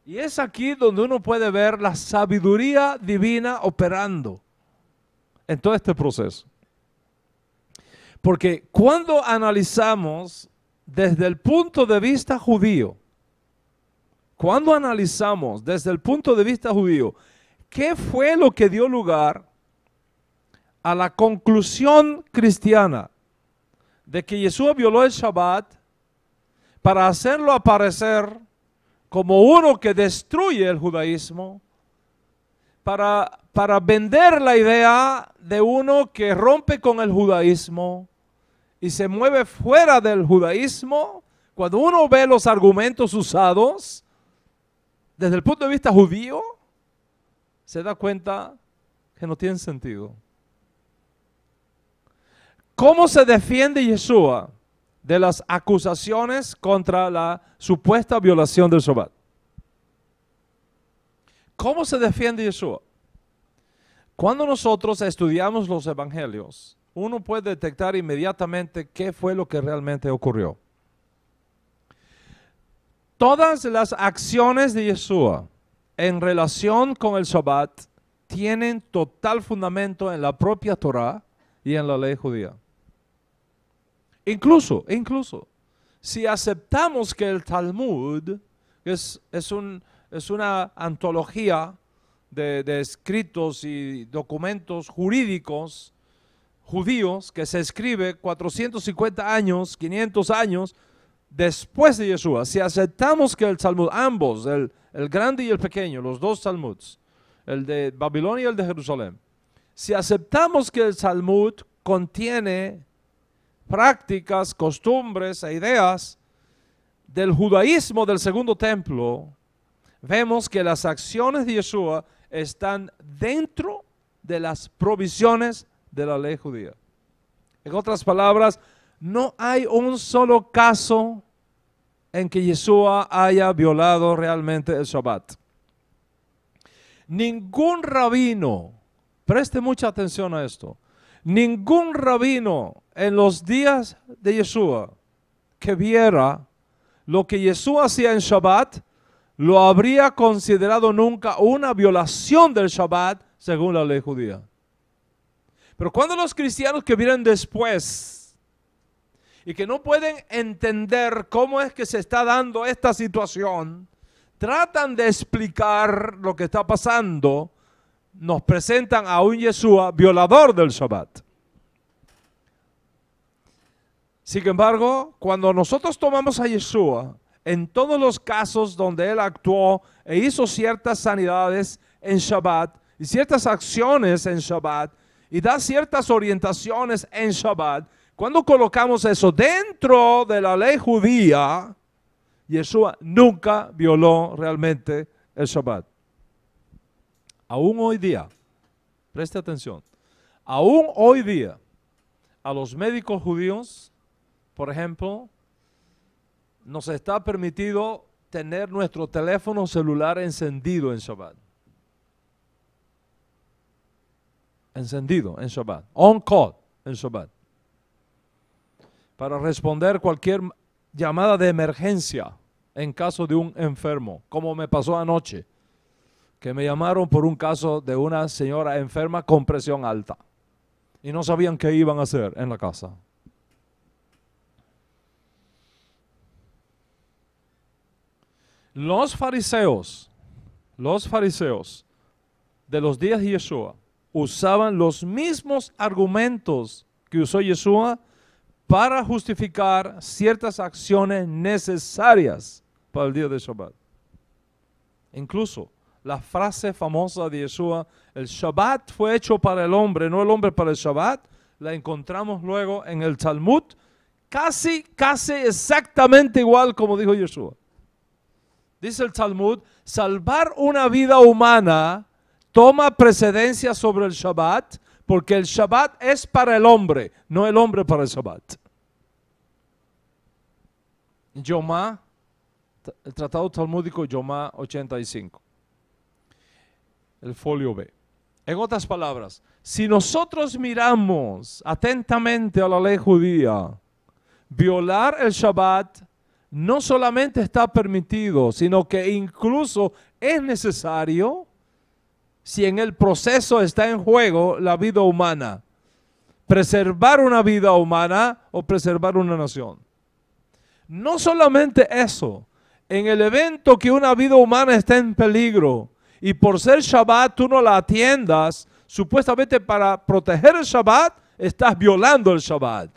Y es aquí donde uno puede ver la sabiduría divina operando en todo este proceso. Porque cuando analizamos desde el punto de vista judío, cuando analizamos desde el punto de vista judío, ¿qué fue lo que dio lugar a la conclusión cristiana de que Jesús violó el Shabbat para hacerlo aparecer como uno que destruye el judaísmo, para para vender la idea de uno que rompe con el judaísmo y se mueve fuera del judaísmo, cuando uno ve los argumentos usados desde el punto de vista judío, se da cuenta que no tiene sentido. ¿Cómo se defiende Yeshua de las acusaciones contra la supuesta violación del Shabbat? ¿Cómo se defiende Yeshua? Cuando nosotros estudiamos los evangelios, uno puede detectar inmediatamente qué fue lo que realmente ocurrió. Todas las acciones de Yeshua en relación con el Shabbat tienen total fundamento en la propia Torah y en la ley judía. Incluso, incluso, si aceptamos que el Talmud es, es, es una antología de, escritos y documentos jurídicos judíos que se escribe 450 años, 500 años después de Yeshua. Si aceptamos que el Salmud, ambos, el, grande y el pequeño, los dos Salmuds, el de Babilonia y el de Jerusalén, si aceptamos que el Salmud contiene prácticas, costumbres e ideas del judaísmo del segundo templo, vemos que las acciones de Yeshua están dentro de las provisiones de la ley judía. En otras palabras, no hay un solo caso en que Yeshua haya violado realmente el Shabbat. Ningún rabino, preste mucha atención a esto, ningún rabino en los días de Yeshua que viera lo que Yeshua hacía en Shabbat lo habría considerado nunca una violación del Shabbat según la ley judía. Pero cuando los cristianos que vienen después y que no pueden entender cómo es que se está dando esta situación, tratan de explicar lo que está pasando, nos presentan a un Yeshua violador del Shabbat. Sin embargo, cuando nosotros tomamos a Yeshua en todos los casos donde él actuó e hizo ciertas sanidades en Shabbat y ciertas acciones en Shabbat y da ciertas orientaciones en Shabbat, cuando colocamos eso dentro de la ley judía, Yeshua nunca violó realmente el Shabbat. Aún hoy día, preste atención, aún hoy día, a los médicos judíos, por ejemplo, nos está permitido tener nuestro teléfono celular encendido en Shabbat. Encendido en Shabbat. On call en Shabbat. Para responder cualquier llamada de emergencia en caso de un enfermo, como me pasó anoche, que me llamaron por un caso de una señora enferma con presión alta y no sabían qué iban a hacer en la casa. Los fariseos, los fariseos de los días de Yeshua usaban los mismos argumentos que usó Yeshua para justificar ciertas acciones necesarias para el día de Shabbat. Incluso la frase famosa de Yeshua, el Shabbat fue hecho para el hombre, no el hombre para el Shabbat, la encontramos luego en el Talmud, casi, casi exactamente igual como dijo Yeshua dice el Talmud, salvar una vida humana toma precedencia sobre el Shabbat, porque el Shabbat es para el hombre, no el hombre para el Shabbat. Yomá, el Tratado Talmúdico Yomá 85, el folio B. En otras palabras, si nosotros miramos atentamente a la ley judía, violar el Shabbat no solamente está permitido, sino que incluso es necesario si en el proceso está en juego la vida humana. Preservar una vida humana o preservar una nación. No solamente eso, en el evento que una vida humana está en peligro y por ser Shabbat tú no la atiendas, supuestamente para proteger el Shabbat, estás violando el Shabbat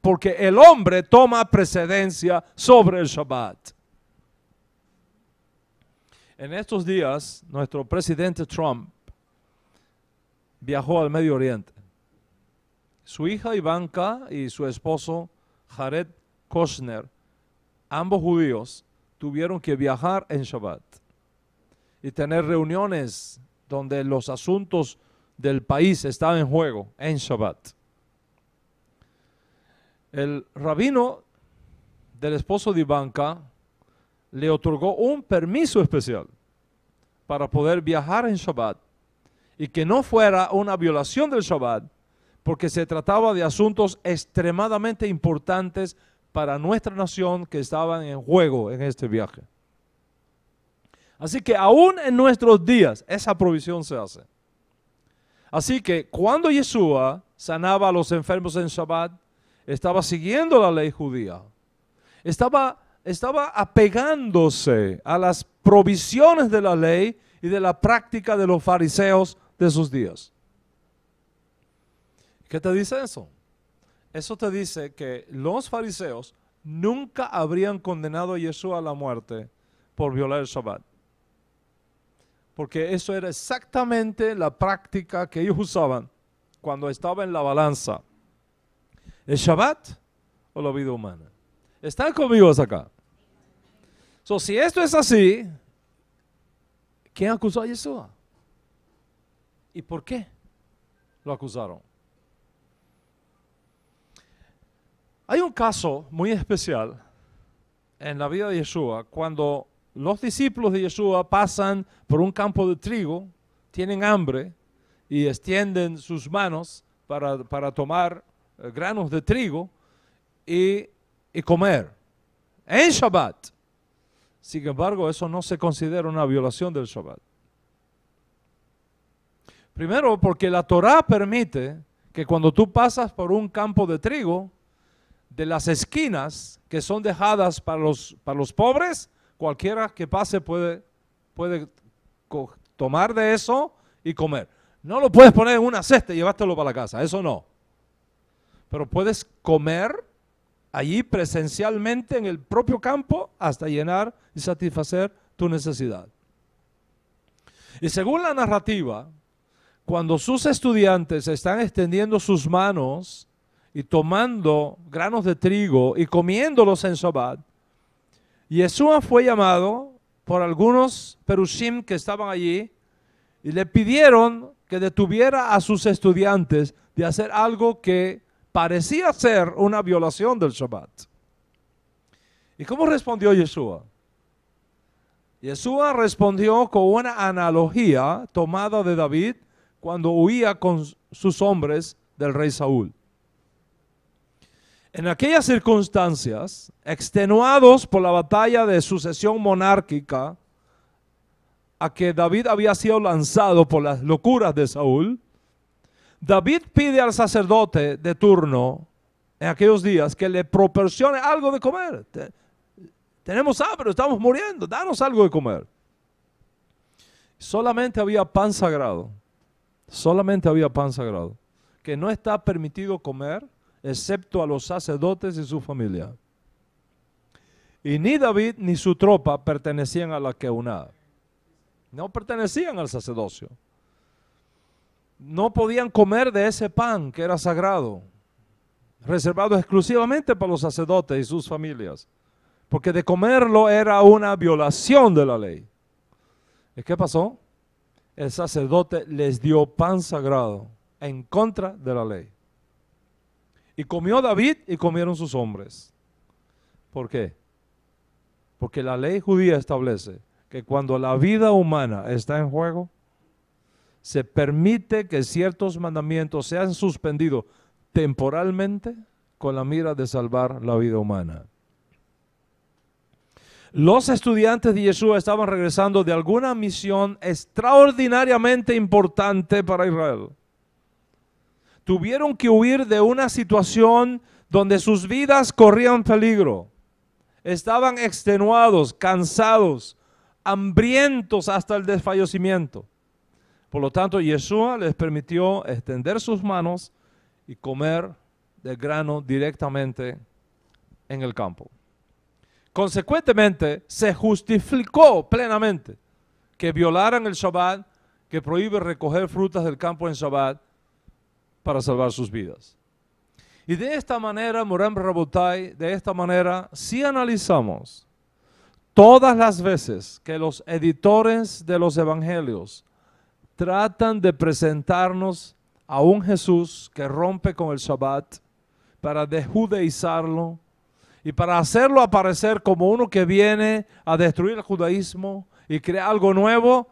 porque el hombre toma precedencia sobre el Shabbat. En estos días, nuestro presidente Trump viajó al Medio Oriente. Su hija Ivanka y su esposo Jared Kushner, ambos judíos, tuvieron que viajar en Shabbat y tener reuniones donde los asuntos del país estaban en juego en Shabbat. El rabino del esposo de Ivanka le otorgó un permiso especial para poder viajar en Shabbat y que no fuera una violación del Shabbat, porque se trataba de asuntos extremadamente importantes para nuestra nación que estaban en juego en este viaje. Así que aún en nuestros días esa provisión se hace. Así que cuando Yeshua sanaba a los enfermos en Shabbat, estaba siguiendo la ley judía, estaba, estaba apegándose a las provisiones de la ley y de la práctica de los fariseos de sus días. ¿Qué te dice eso? Eso te dice que los fariseos nunca habrían condenado a Jesús a la muerte por violar el Shabbat. Porque eso era exactamente la práctica que ellos usaban cuando estaba en la balanza. ¿El Shabbat o la vida humana? ¿Están conmigo hasta acá? So, si esto es así, ¿quién acusó a Yeshua? ¿Y por qué lo acusaron? Hay un caso muy especial en la vida de Yeshua cuando los discípulos de Yeshua pasan por un campo de trigo, tienen hambre y extienden sus manos para, para tomar eh, granos de trigo y, comer en Shabbat. Sin embargo, eso no se considera una violación del Shabbat. Primero, porque la Torah permite que cuando tú pasas por un campo de trigo, de las esquinas que son dejadas para los, para los pobres, cualquiera que pase puede, puede tomar de eso y comer. No lo puedes poner en una cesta y llevártelo para la casa, eso no pero puedes comer allí presencialmente en el propio campo hasta llenar y satisfacer tu necesidad. Y según la narrativa, cuando sus estudiantes están extendiendo sus manos y tomando granos de trigo y comiéndolos en Shabbat, Yeshua fue llamado por algunos perushim que estaban allí y le pidieron que detuviera a sus estudiantes de hacer algo que parecía ser una violación del Shabbat. ¿Y cómo respondió Yeshua? Yeshua respondió con una analogía tomada de David cuando huía con sus hombres del rey Saúl. En aquellas circunstancias, extenuados por la batalla de sucesión monárquica a que David había sido lanzado por las locuras de Saúl, David pide al sacerdote de turno en aquellos días que le proporcione algo de comer. tenemos hambre, estamos muriendo, danos algo de comer. Solamente había pan sagrado, solamente había pan sagrado, que no está permitido comer excepto a los sacerdotes y su familia. Y ni David ni su tropa pertenecían a la queunada. No pertenecían al sacerdocio no podían comer de ese pan que era sagrado, reservado exclusivamente para los sacerdotes y sus familias, porque de comerlo era una violación de la ley. ¿Y qué pasó? El sacerdote les dio pan sagrado en contra de la ley. Y comió David y comieron sus hombres. ¿Por qué? Porque la ley judía establece que cuando la vida humana está en juego, se permite que ciertos mandamientos sean suspendidos temporalmente con la mira de salvar la vida humana. Los estudiantes de Yeshua estaban regresando de alguna misión extraordinariamente importante para Israel. Tuvieron que huir de una situación donde sus vidas corrían peligro. Estaban extenuados, cansados, hambrientos hasta el desfallecimiento por lo tanto, Yeshua les permitió extender sus manos y comer de grano directamente en el campo. Consecuentemente, se justificó plenamente que violaran el Shabbat, que prohíbe recoger frutas del campo en Shabbat para salvar sus vidas. Y de esta manera, Muram Rabotai, de esta manera, si analizamos todas las veces que los editores de los evangelios tratan de presentarnos a un Jesús que rompe con el Shabbat para desjudaizarlo y para hacerlo aparecer como uno que viene a destruir el judaísmo y crear algo nuevo,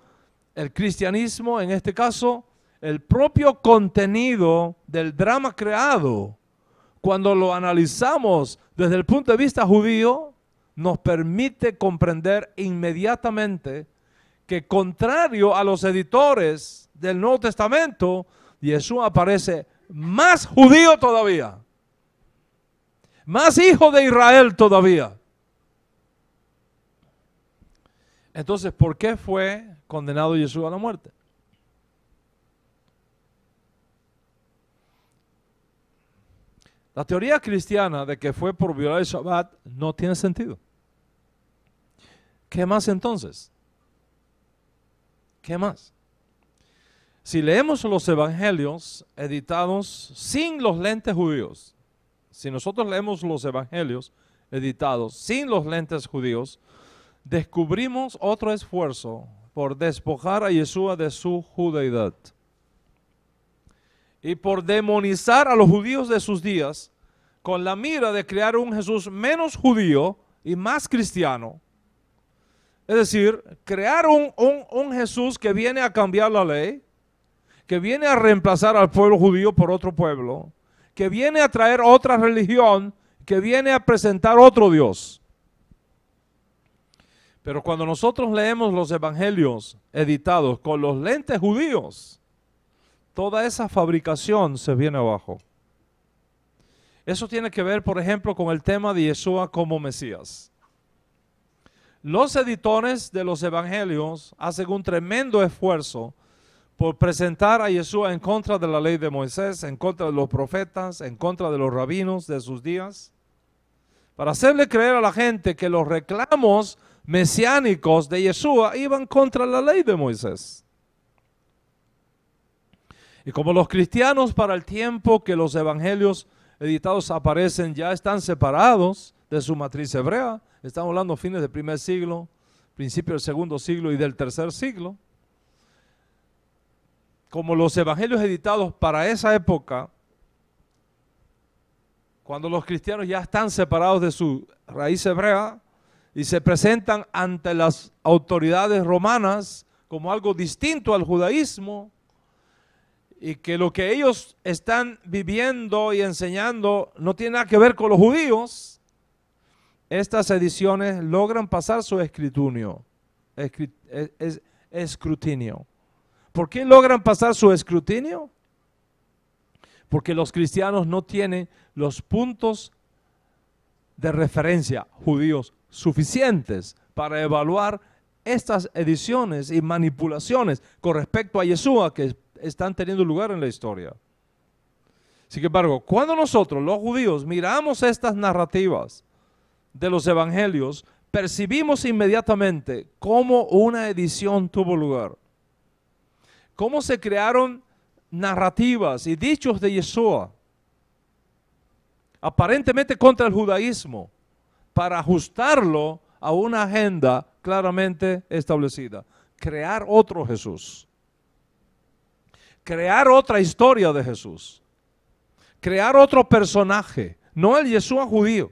el cristianismo, en este caso, el propio contenido del drama creado, cuando lo analizamos desde el punto de vista judío, nos permite comprender inmediatamente que contrario a los editores del Nuevo Testamento, Jesús aparece más judío todavía, más hijo de Israel todavía. Entonces, ¿por qué fue condenado Jesús a la muerte? La teoría cristiana de que fue por violar el Shabbat no tiene sentido. ¿Qué más entonces? ¿Qué más? Si leemos los evangelios editados sin los lentes judíos, si nosotros leemos los evangelios editados sin los lentes judíos, descubrimos otro esfuerzo por despojar a Yeshua de su judeidad y por demonizar a los judíos de sus días con la mira de crear un Jesús menos judío y más cristiano es decir, crear un, Jesús que viene a cambiar la ley, que viene a reemplazar al pueblo judío por otro pueblo, que viene a traer otra religión, que viene a presentar otro Dios. Pero cuando nosotros leemos los evangelios editados con los lentes judíos, toda esa fabricación se viene abajo. Eso tiene que ver, por ejemplo, con el tema de Yeshua como Mesías. Los editores de los evangelios hacen un tremendo esfuerzo por presentar a Yeshua en contra de la ley de Moisés, en contra de los profetas, en contra de los rabinos de sus días, para hacerle creer a la gente que los reclamos mesiánicos de Yeshua iban contra la ley de Moisés. Y como los cristianos para el tiempo que los evangelios editados aparecen ya están separados de su matriz hebrea. Estamos hablando fines del primer siglo, principio del segundo siglo y del tercer siglo. Como los evangelios editados para esa época, cuando los cristianos ya están separados de su raíz hebrea y se presentan ante las autoridades romanas como algo distinto al judaísmo, y que lo que ellos están viviendo y enseñando no tiene nada que ver con los judíos, estas ediciones logran pasar su escrutinio. ¿Por qué logran pasar su escrutinio? Porque los cristianos no tienen los puntos de referencia judíos suficientes para evaluar estas ediciones y manipulaciones con respecto a Yeshua que están teniendo lugar en la historia. Sin embargo, cuando nosotros los judíos miramos estas narrativas de los evangelios, percibimos inmediatamente cómo una edición tuvo lugar, cómo se crearon narrativas y dichos de Yeshua, aparentemente contra el judaísmo, para ajustarlo a una agenda claramente establecida, crear otro Jesús, crear otra historia de Jesús, crear otro personaje, no el Yeshua judío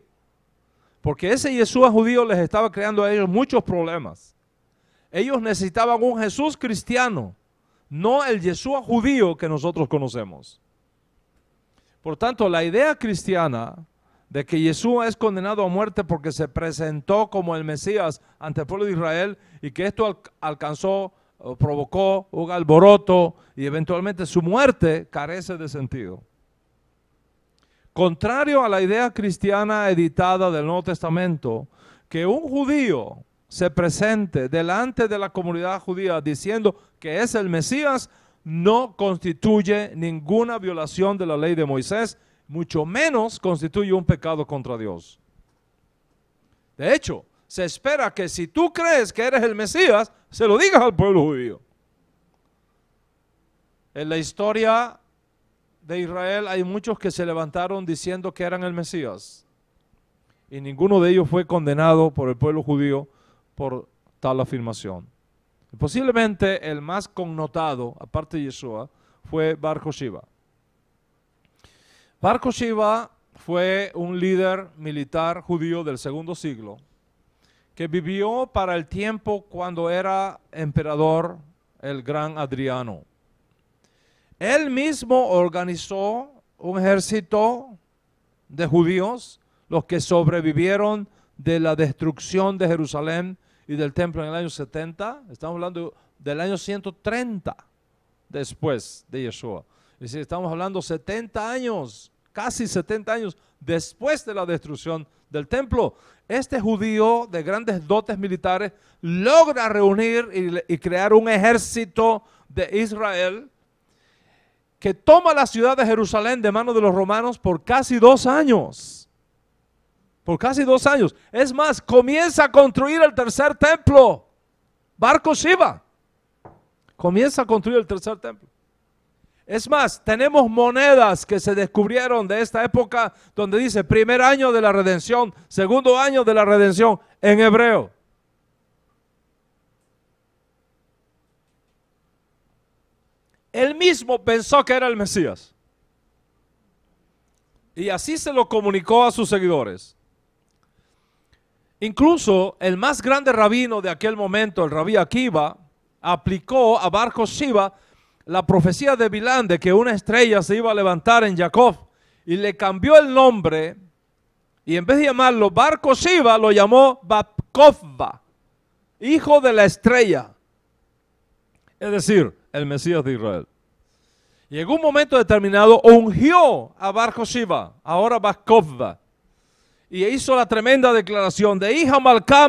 porque ese Jesús judío les estaba creando a ellos muchos problemas. Ellos necesitaban un Jesús cristiano, no el Jesús judío que nosotros conocemos. Por tanto, la idea cristiana de que Jesús es condenado a muerte porque se presentó como el Mesías ante el pueblo de Israel y que esto alcanzó, provocó un alboroto y eventualmente su muerte carece de sentido. Contrario a la idea cristiana editada del Nuevo Testamento, que un judío se presente delante de la comunidad judía diciendo que es el Mesías, no constituye ninguna violación de la ley de Moisés, mucho menos constituye un pecado contra Dios. De hecho, se espera que si tú crees que eres el Mesías, se lo digas al pueblo judío. En la historia de Israel hay muchos que se levantaron diciendo que eran el Mesías. Y ninguno de ellos fue condenado por el pueblo judío por tal afirmación. Posiblemente el más connotado, aparte de Yeshua, fue Bar Shiva. Bar Shiva fue un líder militar judío del segundo siglo que vivió para el tiempo cuando era emperador el gran Adriano. Él mismo organizó un ejército de judíos, los que sobrevivieron de la destrucción de Jerusalén y del templo en el año 70. Estamos hablando del año 130 después de Yeshua. estamos hablando 70 años, casi 70 años después de la destrucción del templo. Este judío de grandes dotes militares logra reunir y crear un ejército de Israel que toma la ciudad de Jerusalén de manos de los romanos por casi dos años. Por casi dos años. Es más, comienza a construir el tercer templo. Barco Shiva. Comienza a construir el tercer templo. Es más, tenemos monedas que se descubrieron de esta época donde dice primer año de la redención, segundo año de la redención en hebreo. él mismo pensó que era el Mesías. Y así se lo comunicó a sus seguidores. Incluso el más grande rabino de aquel momento, el rabí Akiva, aplicó a Barco Shiva la profecía de Bilán de que una estrella se iba a levantar en Jacob y le cambió el nombre y en vez de llamarlo Barco Shiva lo llamó Babkovba, hijo de la estrella. Es decir, el Mesías de Israel. Y en un momento determinado ungió a Bar ahora Kovba, y hizo la tremenda declaración de hija Malka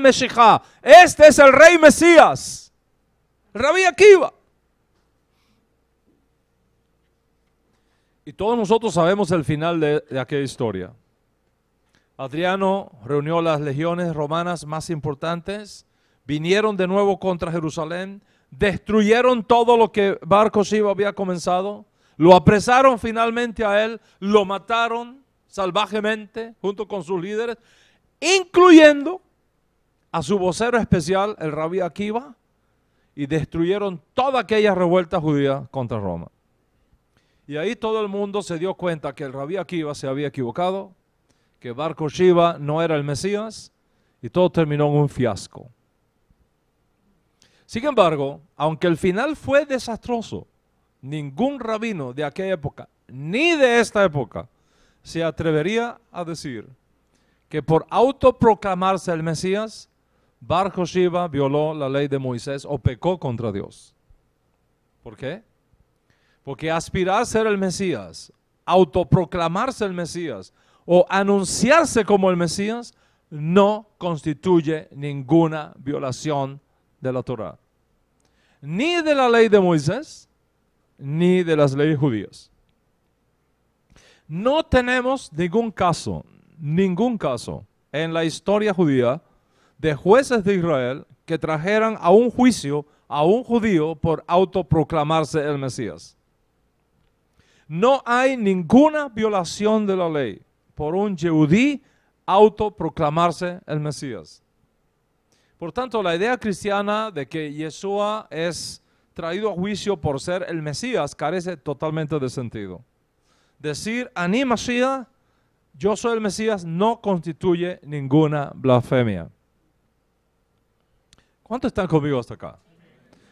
este es el rey Mesías, Rabí Akiva. Y todos nosotros sabemos el final de aquella historia. Adriano reunió las legiones romanas más importantes, vinieron de nuevo contra Jerusalén, destruyeron todo lo que Barco Shiva había comenzado, lo apresaron finalmente a él, lo mataron salvajemente junto con sus líderes, incluyendo a su vocero especial, el rabí Akiva, y destruyeron toda aquella revuelta judía contra Roma. Y ahí todo el mundo se dio cuenta que el rabí Akiva se había equivocado, que Barco Shiva no era el Mesías, y todo terminó en un fiasco. Sin embargo, aunque el final fue desastroso, ningún rabino de aquella época, ni de esta época, se atrevería a decir que por autoproclamarse el Mesías, Bar Joshiva violó la ley de Moisés o pecó contra Dios. ¿Por qué? Porque aspirar a ser el Mesías, autoproclamarse el Mesías o anunciarse como el Mesías no constituye ninguna violación de la Torah, ni de la ley de Moisés, ni de las leyes judías. No tenemos ningún caso, ningún caso en la historia judía de jueces de Israel que trajeran a un juicio a un judío por autoproclamarse el Mesías. No hay ninguna violación de la ley por un judío autoproclamarse el Mesías. Por tanto, la idea cristiana de que Yeshua es traído a juicio por ser el Mesías carece totalmente de sentido. Decir, Ani Mashiach, yo soy el Mesías, no constituye ninguna blasfemia. ¿Cuántos están conmigo hasta acá?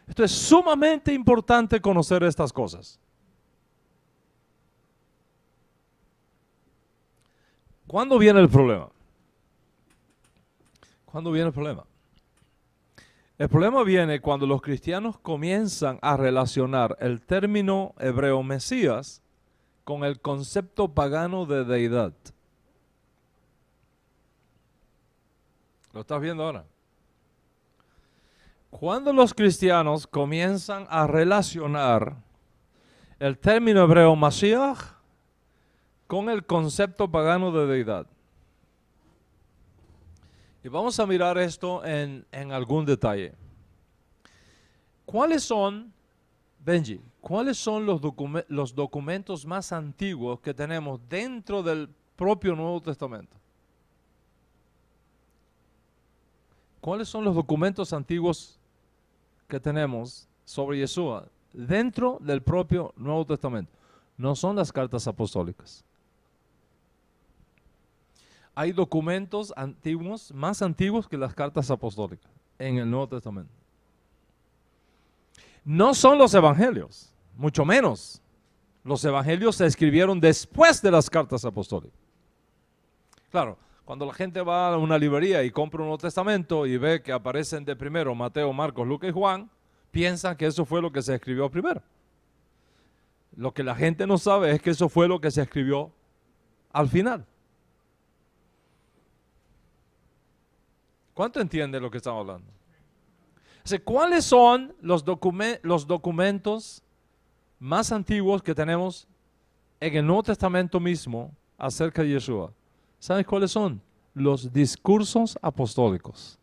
Esto es sumamente importante conocer estas cosas. ¿Cuándo viene el problema? ¿Cuándo viene el problema? El problema viene cuando los cristianos comienzan a relacionar el término hebreo Mesías con el concepto pagano de deidad. ¿Lo estás viendo ahora? Cuando los cristianos comienzan a relacionar el término hebreo Mesías con el concepto pagano de deidad. Y vamos a mirar esto en, algún detalle. ¿Cuáles son, Benji, cuáles son los, los documentos más antiguos que tenemos dentro del propio Nuevo Testamento? ¿Cuáles son los documentos antiguos que tenemos sobre Yeshua dentro del propio Nuevo Testamento? No son las cartas apostólicas hay documentos antiguos, más antiguos que las cartas apostólicas en el Nuevo Testamento. No son los evangelios, mucho menos. Los evangelios se escribieron después de las cartas apostólicas. Claro, cuando la gente va a una librería y compra un Nuevo Testamento y ve que aparecen de primero Mateo, Marcos, Lucas y Juan, piensan que eso fue lo que se escribió primero. Lo que la gente no sabe es que eso fue lo que se escribió al final. ¿Cuánto entiende lo que estamos hablando? ¿Cuáles son los, los documentos más antiguos que tenemos en el Nuevo Testamento mismo acerca de Yeshua? ¿Sabes cuáles son? Los discursos apostólicos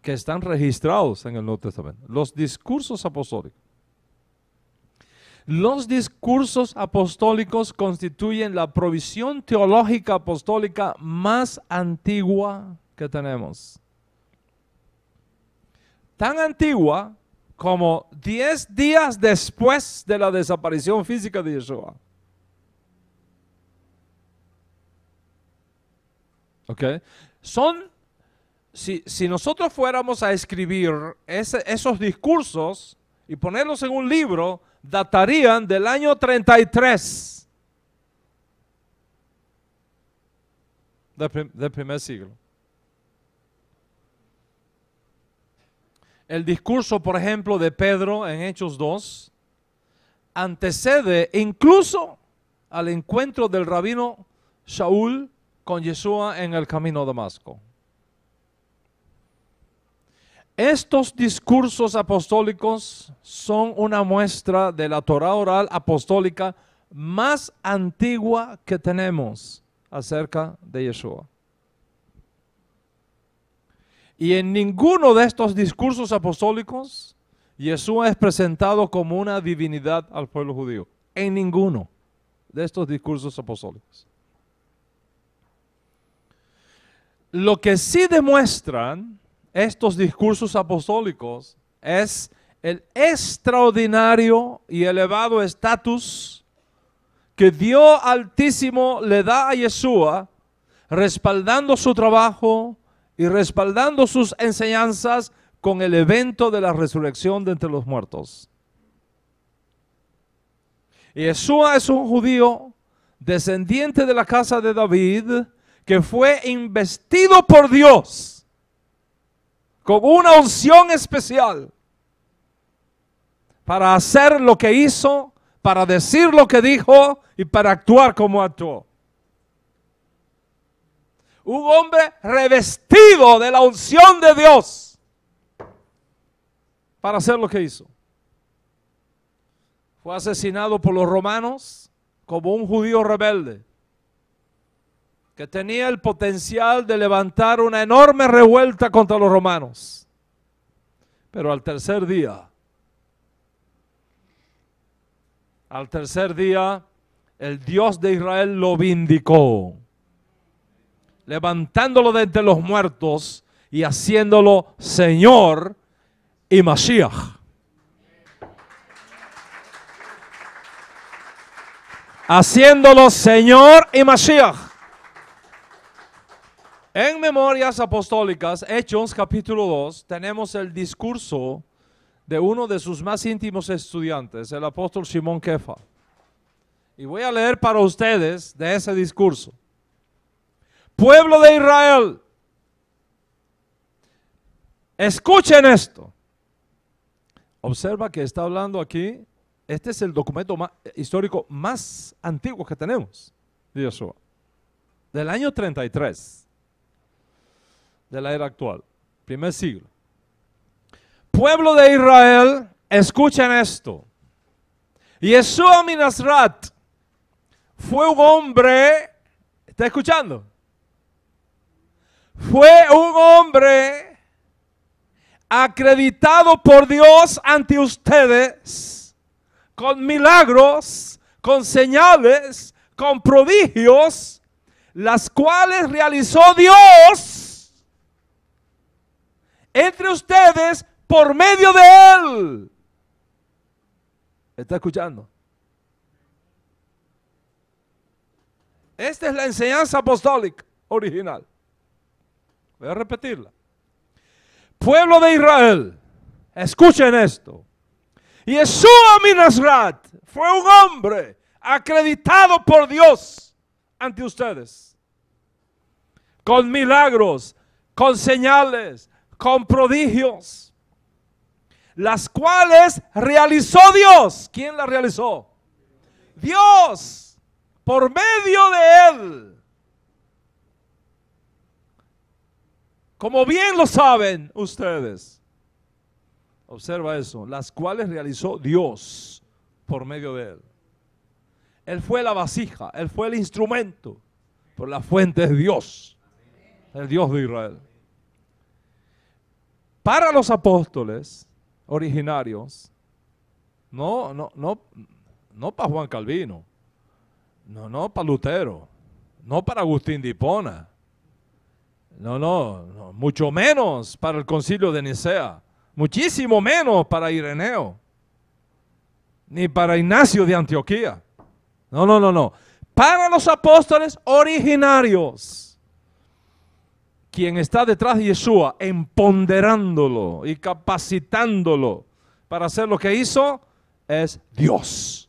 que están registrados en el Nuevo Testamento. Los discursos apostólicos. Los discursos apostólicos constituyen la provisión teológica apostólica más antigua que tenemos. Tan antigua como 10 días después de la desaparición física de Yeshua. ¿Ok? Son, si, nosotros fuéramos a escribir esos discursos y ponerlos en un libro, datarían del año 33 del, primer siglo. El discurso, por ejemplo, de Pedro en Hechos 2 antecede incluso al encuentro del rabino Saúl con Yeshua en el camino a Damasco. Estos discursos apostólicos son una muestra de la Torah oral apostólica más antigua que tenemos acerca de Yeshua. Y en ninguno de estos discursos apostólicos Yeshua es presentado como una divinidad al pueblo judío. En ninguno de estos discursos apostólicos. Lo que sí demuestran estos discursos apostólicos es el extraordinario y elevado estatus que Dios Altísimo le da a Yeshua, respaldando su trabajo y respaldando sus enseñanzas con el evento de la resurrección de entre los muertos. Yeshua es un judío descendiente de la casa de David que fue investido por Dios con una unción especial para hacer lo que hizo, para decir lo que dijo y para actuar como actuó. Un hombre revestido de la unción de Dios para hacer lo que hizo. Fue asesinado por los romanos como un judío rebelde que tenía el potencial de levantar una enorme revuelta contra los romanos. Pero al tercer día, al tercer día, el Dios de Israel lo vindicó, levantándolo de entre los muertos y haciéndolo Señor y Mashiach. Haciéndolo Señor y Mashiach. En Memorias Apostólicas, Hechos capítulo 2, tenemos el discurso de uno de sus más íntimos estudiantes, el apóstol Simón Kefa. Y voy a leer para ustedes de ese discurso. Pueblo de Israel, escuchen esto. Observa que está hablando aquí, este es el documento histórico más antiguo que tenemos, de Yeshua, del año 33 de la era actual, primer siglo. Pueblo de Israel, escuchen esto. Yeshua Minasrat fue un hombre, ¿está escuchando? Fue un hombre acreditado por Dios ante ustedes con milagros, con señales, con prodigios, las cuales realizó Dios entre ustedes por medio de Él. ¿Está escuchando? Esta es la enseñanza apostólica original. Voy a repetirla. Pueblo de Israel, escuchen esto. Yeshua Minasrat fue un hombre acreditado por Dios ante ustedes. Con milagros, con señales, con prodigios, las cuales realizó Dios. ¿Quién las realizó? Dios, por medio de Él. Como bien lo saben ustedes. Observa eso, las cuales realizó Dios por medio de Él. Él fue la vasija, Él fue el instrumento, Por la fuente de Dios, el Dios de Israel para los apóstoles originarios, no, no, no, no para Juan Calvino, no, no para Lutero, no para Agustín de Hipona, no, no, mucho menos para el concilio de Nicea, muchísimo menos para Ireneo, ni para Ignacio de Antioquía. No, no, no, no. Para los apóstoles originarios quien está detrás de Yeshua, empoderándolo y capacitándolo para hacer lo que hizo, es Dios.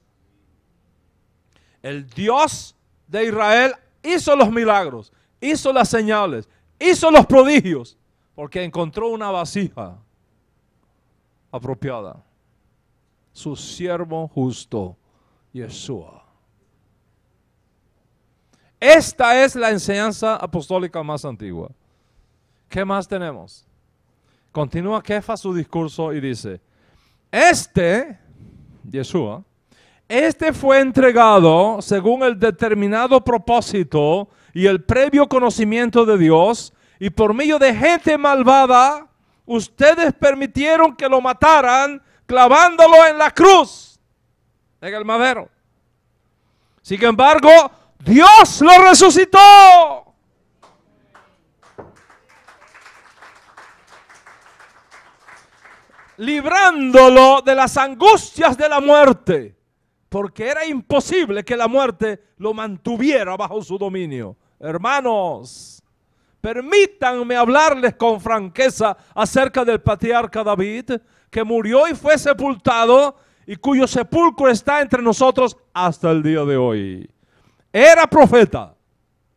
El Dios de Israel hizo los milagros, hizo las señales, hizo los prodigios, porque encontró una vasija apropiada. Su siervo justo, Yeshua. Esta es la enseñanza apostólica más antigua. ¿Qué más tenemos? Continúa Kefa su discurso y dice, este, Yeshua, este fue entregado según el determinado propósito y el previo conocimiento de Dios, y por medio de gente malvada, ustedes permitieron que lo mataran clavándolo en la cruz, en el madero. Sin embargo, Dios lo resucitó. librándolo de las angustias de la muerte, porque era imposible que la muerte lo mantuviera bajo su dominio. Hermanos, permítanme hablarles con franqueza acerca del patriarca David, que murió y fue sepultado y cuyo sepulcro está entre nosotros hasta el día de hoy. Era profeta,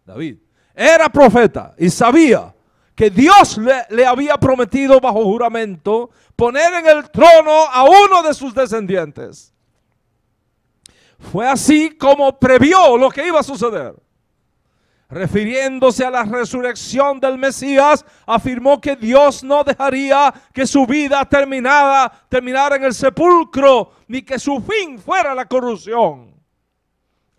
David, era profeta y sabía que Dios le, había prometido bajo juramento poner en el trono a uno de sus descendientes. Fue así como previó lo que iba a suceder. Refiriéndose a la resurrección del Mesías, afirmó que Dios no dejaría que su vida terminada terminara en el sepulcro, ni que su fin fuera la corrupción.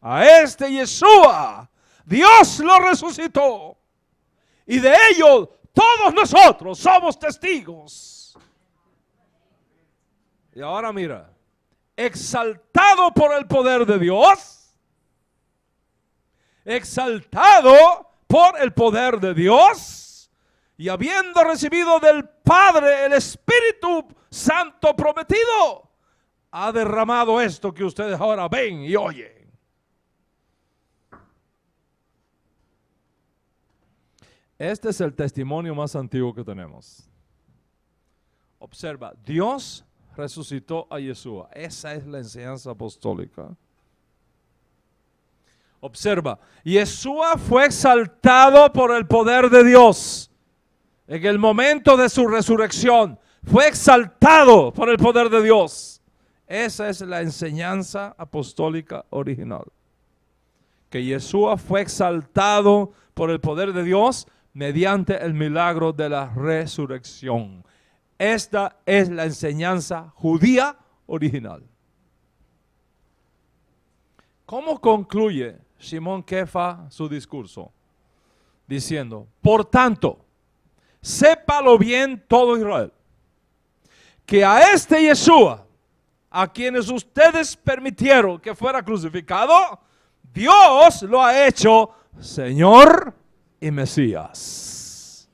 A este Yeshua, Dios lo resucitó y de ello todos nosotros somos testigos. Y ahora mira, exaltado por el poder de Dios, exaltado por el poder de Dios, y habiendo recibido del Padre el Espíritu Santo prometido, ha derramado esto que ustedes ahora ven y oyen. Este es el testimonio más antiguo que tenemos. Observa, Dios resucitó a Yeshua. Esa es la enseñanza apostólica. Observa, Yeshua fue exaltado por el poder de Dios. En el momento de su resurrección, fue exaltado por el poder de Dios. Esa es la enseñanza apostólica original. Que Yeshua fue exaltado por el poder de Dios mediante el milagro de la resurrección. Esta es la enseñanza judía original. ¿Cómo concluye Simón Kefa su discurso? Diciendo, por tanto, sépalo bien todo Israel, que a este Yeshua, a quienes ustedes permitieron que fuera crucificado, Dios lo ha hecho Señor y Mesías.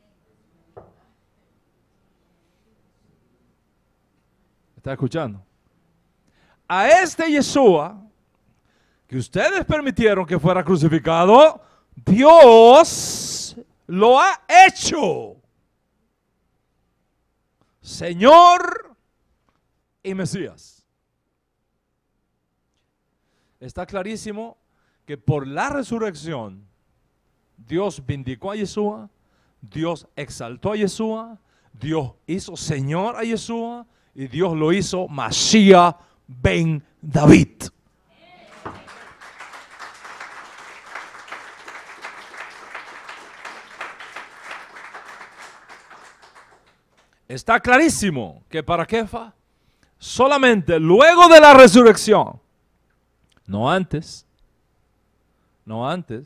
¿Está escuchando? A este Yeshua, que ustedes permitieron que fuera crucificado, Dios lo ha hecho. Señor y Mesías. Está clarísimo que por la resurrección Dios vindicó a Yeshua, Dios exaltó a Yeshua, Dios hizo Señor a Yeshua y Dios lo hizo Mashiach ben David. Está clarísimo que para Kefa, solamente luego de la resurrección, no antes, no antes,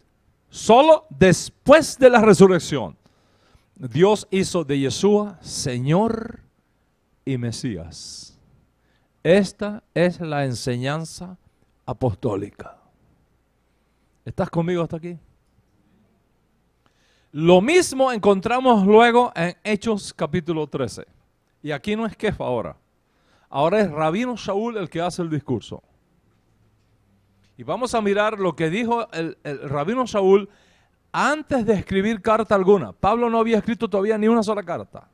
Solo después de la resurrección, Dios hizo de Yeshua Señor y Mesías. Esta es la enseñanza apostólica. ¿Estás conmigo hasta aquí? Lo mismo encontramos luego en Hechos capítulo 13. Y aquí no es quefa ahora. Ahora es Rabino Shaul el que hace el discurso. Y vamos a mirar lo que dijo el, rabino Saúl antes de escribir carta alguna. Pablo no había escrito todavía ni una sola carta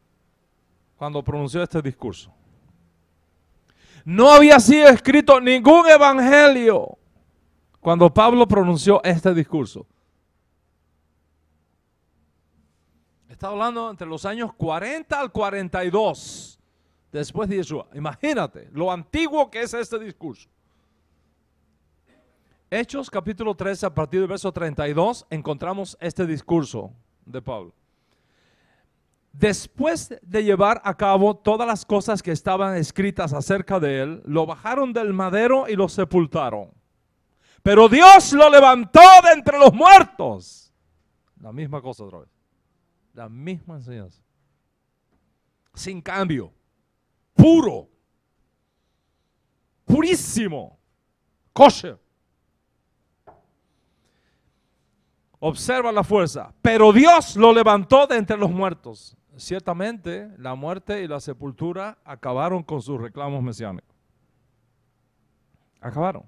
cuando pronunció este discurso. No había sido escrito ningún evangelio cuando Pablo pronunció este discurso. Está hablando entre los años 40 al 42 después de Yeshua. Imagínate lo antiguo que es este discurso. Hechos capítulo 13 a partir del verso 32, encontramos este discurso de Pablo. Después de llevar a cabo todas las cosas que estaban escritas acerca de él, lo bajaron del madero y lo sepultaron. Pero Dios lo levantó de entre los muertos. La misma cosa otra vez. La misma enseñanza. Sin cambio. Puro. Purísimo. Kosher. Observa la fuerza. Pero Dios lo levantó de entre los muertos. Ciertamente, la muerte y la sepultura acabaron con sus reclamos mesiánicos. Acabaron.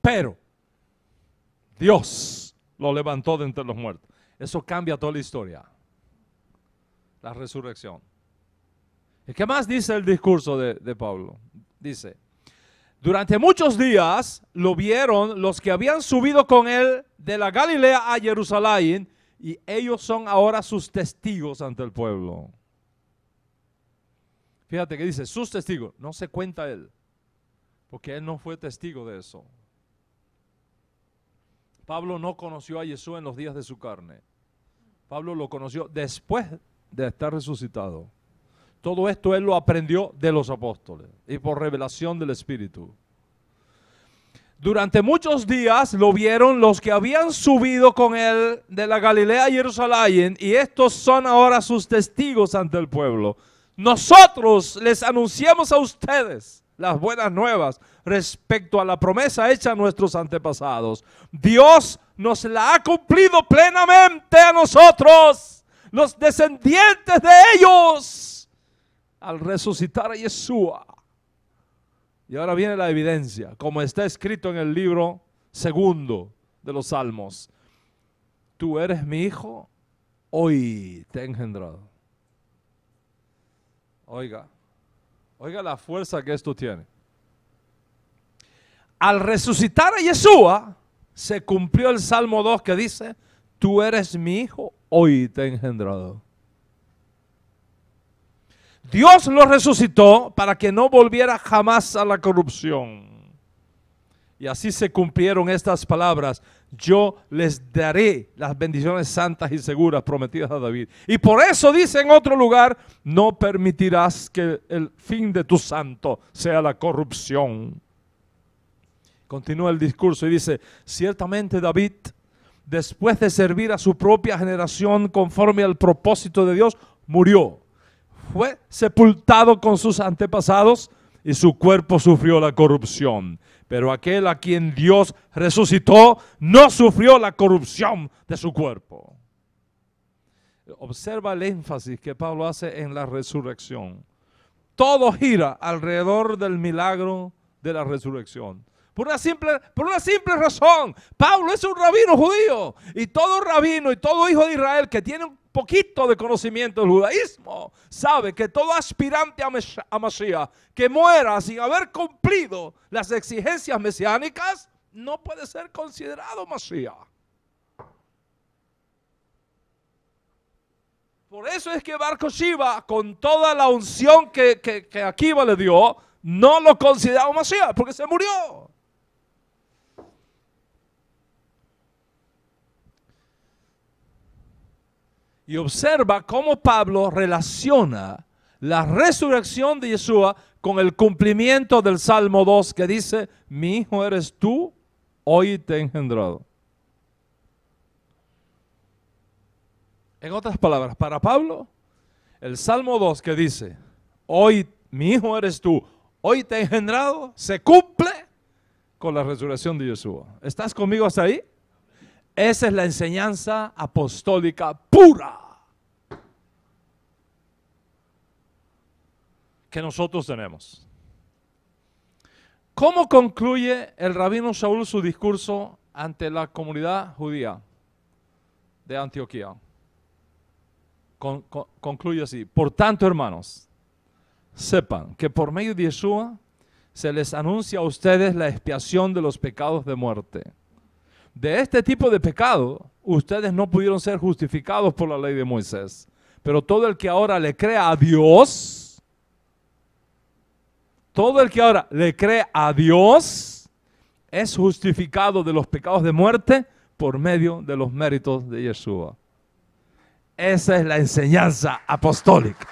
Pero Dios lo levantó de entre los muertos. Eso cambia toda la historia. La resurrección. ¿Y qué más dice el discurso de, Pablo? Dice, durante muchos días lo vieron los que habían subido con él de la Galilea a Jerusalén y ellos son ahora sus testigos ante el pueblo. Fíjate que dice, sus testigos, no se cuenta él, porque él no fue testigo de eso. Pablo no conoció a Jesús en los días de su carne. Pablo lo conoció después de estar resucitado. Todo esto él lo aprendió de los apóstoles y por revelación del Espíritu. Durante muchos días lo vieron los que habían subido con él de la Galilea a Jerusalén y estos son ahora sus testigos ante el pueblo. Nosotros les anunciamos a ustedes las buenas nuevas respecto a la promesa hecha a nuestros antepasados. Dios nos la ha cumplido plenamente a nosotros, los descendientes de ellos al resucitar a Yeshua. Y ahora viene la evidencia, como está escrito en el libro segundo de los Salmos. Tú eres mi hijo, hoy te he engendrado. Oiga, oiga la fuerza que esto tiene. Al resucitar a Yeshua, se cumplió el Salmo 2 que dice, tú eres mi hijo, hoy te he engendrado. Dios lo resucitó para que no volviera jamás a la corrupción. Y así se cumplieron estas palabras. Yo les daré las bendiciones santas y seguras prometidas a David. Y por eso dice en otro lugar, no permitirás que el fin de tu santo sea la corrupción. Continúa el discurso y dice, ciertamente David, después de servir a su propia generación conforme al propósito de Dios, murió fue sepultado con sus antepasados y su cuerpo sufrió la corrupción. Pero aquel a quien Dios resucitó no sufrió la corrupción de su cuerpo. Observa el énfasis que Pablo hace en la resurrección. Todo gira alrededor del milagro de la resurrección. Por una, simple, por una simple razón. Pablo es un rabino judío. Y todo rabino y todo hijo de Israel que tiene un poquito de conocimiento del judaísmo sabe que todo aspirante a, que muera sin haber cumplido las exigencias mesiánicas no puede ser considerado Mashiach. Por eso es que Barco Shiva, con toda la unción que, que, que Akiva le dio, no lo consideraba Mashiach, porque se murió. Y observa cómo Pablo relaciona la resurrección de Yeshua con el cumplimiento del Salmo 2 que dice, mi hijo eres tú, hoy te he engendrado. En otras palabras, para Pablo, el Salmo 2 que dice, hoy mi hijo eres tú, hoy te he engendrado, se cumple con la resurrección de Yeshua. ¿Estás conmigo hasta ahí? Esa es la enseñanza apostólica pura que nosotros tenemos. ¿Cómo concluye el rabino Saúl su discurso ante la comunidad judía de Antioquía? concluye así. Por tanto, hermanos, sepan que por medio de Yeshua se les anuncia a ustedes la expiación de los pecados de muerte de este tipo de pecado, ustedes no pudieron ser justificados por la ley de Moisés. Pero todo el que ahora le cree a Dios, todo el que ahora le cree a Dios, es justificado de los pecados de muerte por medio de los méritos de Yeshua. Esa es la enseñanza apostólica.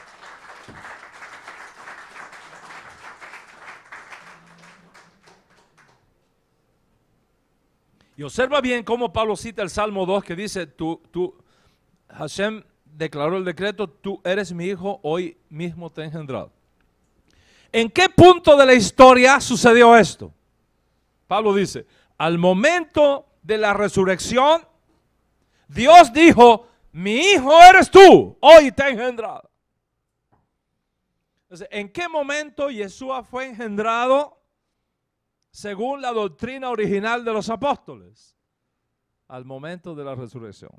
Y observa bien cómo Pablo cita el Salmo 2 que dice, tú, Hashem declaró el decreto, tú eres mi hijo, hoy mismo te he engendrado. ¿En qué punto de la historia sucedió esto? Pablo dice, al momento de la resurrección, Dios dijo, mi hijo eres tú, hoy te he engendrado. Entonces, ¿en qué momento Yeshua fue engendrado? según la doctrina original de los apóstoles al momento de la resurrección.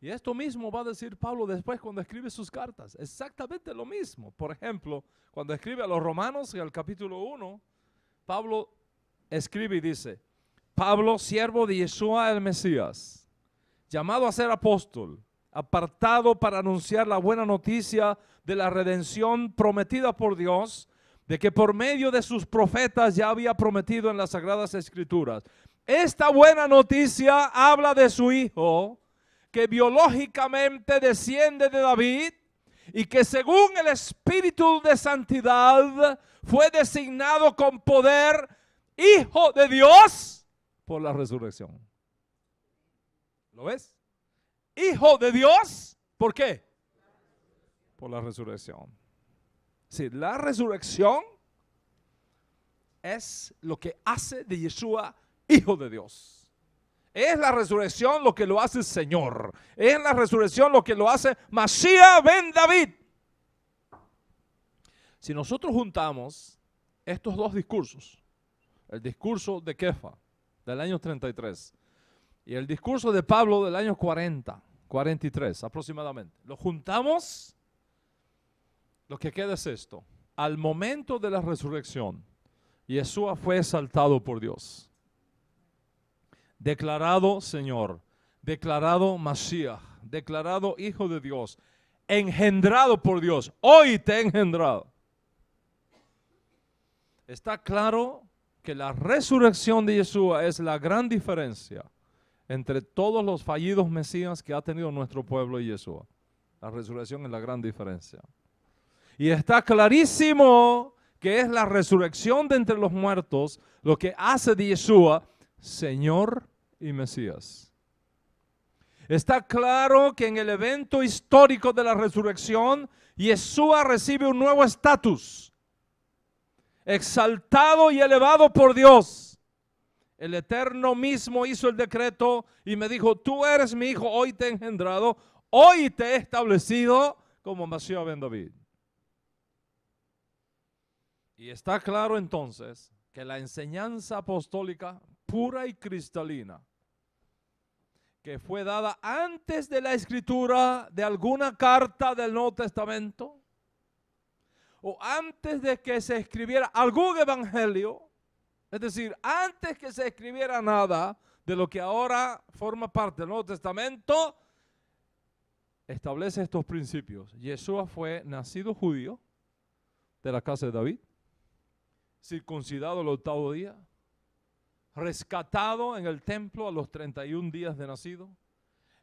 Y esto mismo va a decir Pablo después cuando escribe sus cartas, exactamente lo mismo. Por ejemplo, cuando escribe a los romanos en el capítulo 1, Pablo escribe y dice, Pablo, siervo de Yeshua el Mesías, llamado a ser apóstol, apartado para anunciar la buena noticia de la redención prometida por Dios de que por medio de sus profetas ya había prometido en las Sagradas Escrituras. Esta buena noticia habla de su hijo, que biológicamente desciende de David y que según el Espíritu de Santidad fue designado con poder hijo de Dios por la resurrección. ¿Lo ves? Hijo de Dios. ¿Por qué? Por la resurrección decir, la resurrección es lo que hace de Yeshua hijo de Dios. Es la resurrección lo que lo hace el Señor. Es la resurrección lo que lo hace Masía ben David. Si nosotros juntamos estos dos discursos, el discurso de Kefa del año 33 y el discurso de Pablo del año 40, 43 aproximadamente, lo juntamos lo que queda es esto. Al momento de la resurrección, Yeshua fue exaltado por Dios. Declarado Señor, declarado Mashiach, declarado Hijo de Dios, engendrado por Dios. Hoy te he engendrado. Está claro que la resurrección de Yeshua es la gran diferencia entre todos los fallidos mesías que ha tenido nuestro pueblo y Yeshua. La resurrección es la gran diferencia. Y está clarísimo que es la resurrección de entre los muertos lo que hace de Yeshua Señor y Mesías. Está claro que en el evento histórico de la resurrección, Yeshua recibe un nuevo estatus, exaltado y elevado por Dios. El Eterno mismo hizo el decreto y me dijo, tú eres mi hijo, hoy te he engendrado, hoy te he establecido como Masías Ben David. Y está claro entonces que la enseñanza apostólica pura y cristalina, que fue dada antes de la escritura de alguna carta del Nuevo Testamento, o antes de que se escribiera algún evangelio, es decir, antes que se escribiera nada de lo que ahora forma parte del Nuevo Testamento, establece estos principios. Yeshua fue nacido judío de la casa de David, circuncidado el octavo día, rescatado en el templo a los 31 días de nacido,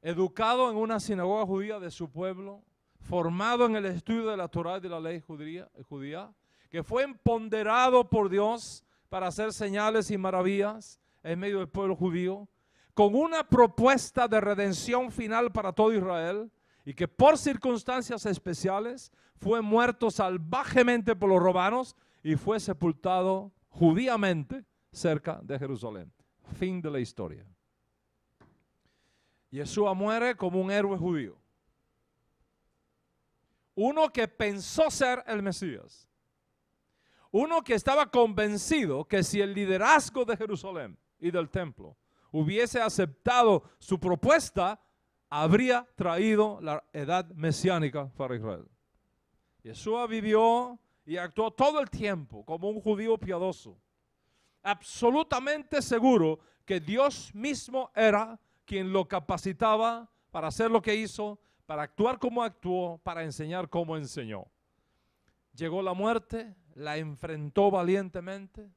educado en una sinagoga judía de su pueblo, formado en el estudio de la Torah y de la ley judía, que fue empoderado por Dios para hacer señales y maravillas en medio del pueblo judío, con una propuesta de redención final para todo Israel, y que por circunstancias especiales fue muerto salvajemente por los romanos, y fue sepultado judíamente cerca de Jerusalén. Fin de la historia. Yeshua muere como un héroe judío. Uno que pensó ser el Mesías. Uno que estaba convencido que si el liderazgo de Jerusalén y del templo hubiese aceptado su propuesta, habría traído la edad mesiánica para Israel. Yeshua vivió y actuó todo el tiempo como un judío piadoso, absolutamente seguro que Dios mismo era quien lo capacitaba para hacer lo que hizo, para actuar como actuó, para enseñar como enseñó. Llegó la muerte, la enfrentó valientemente,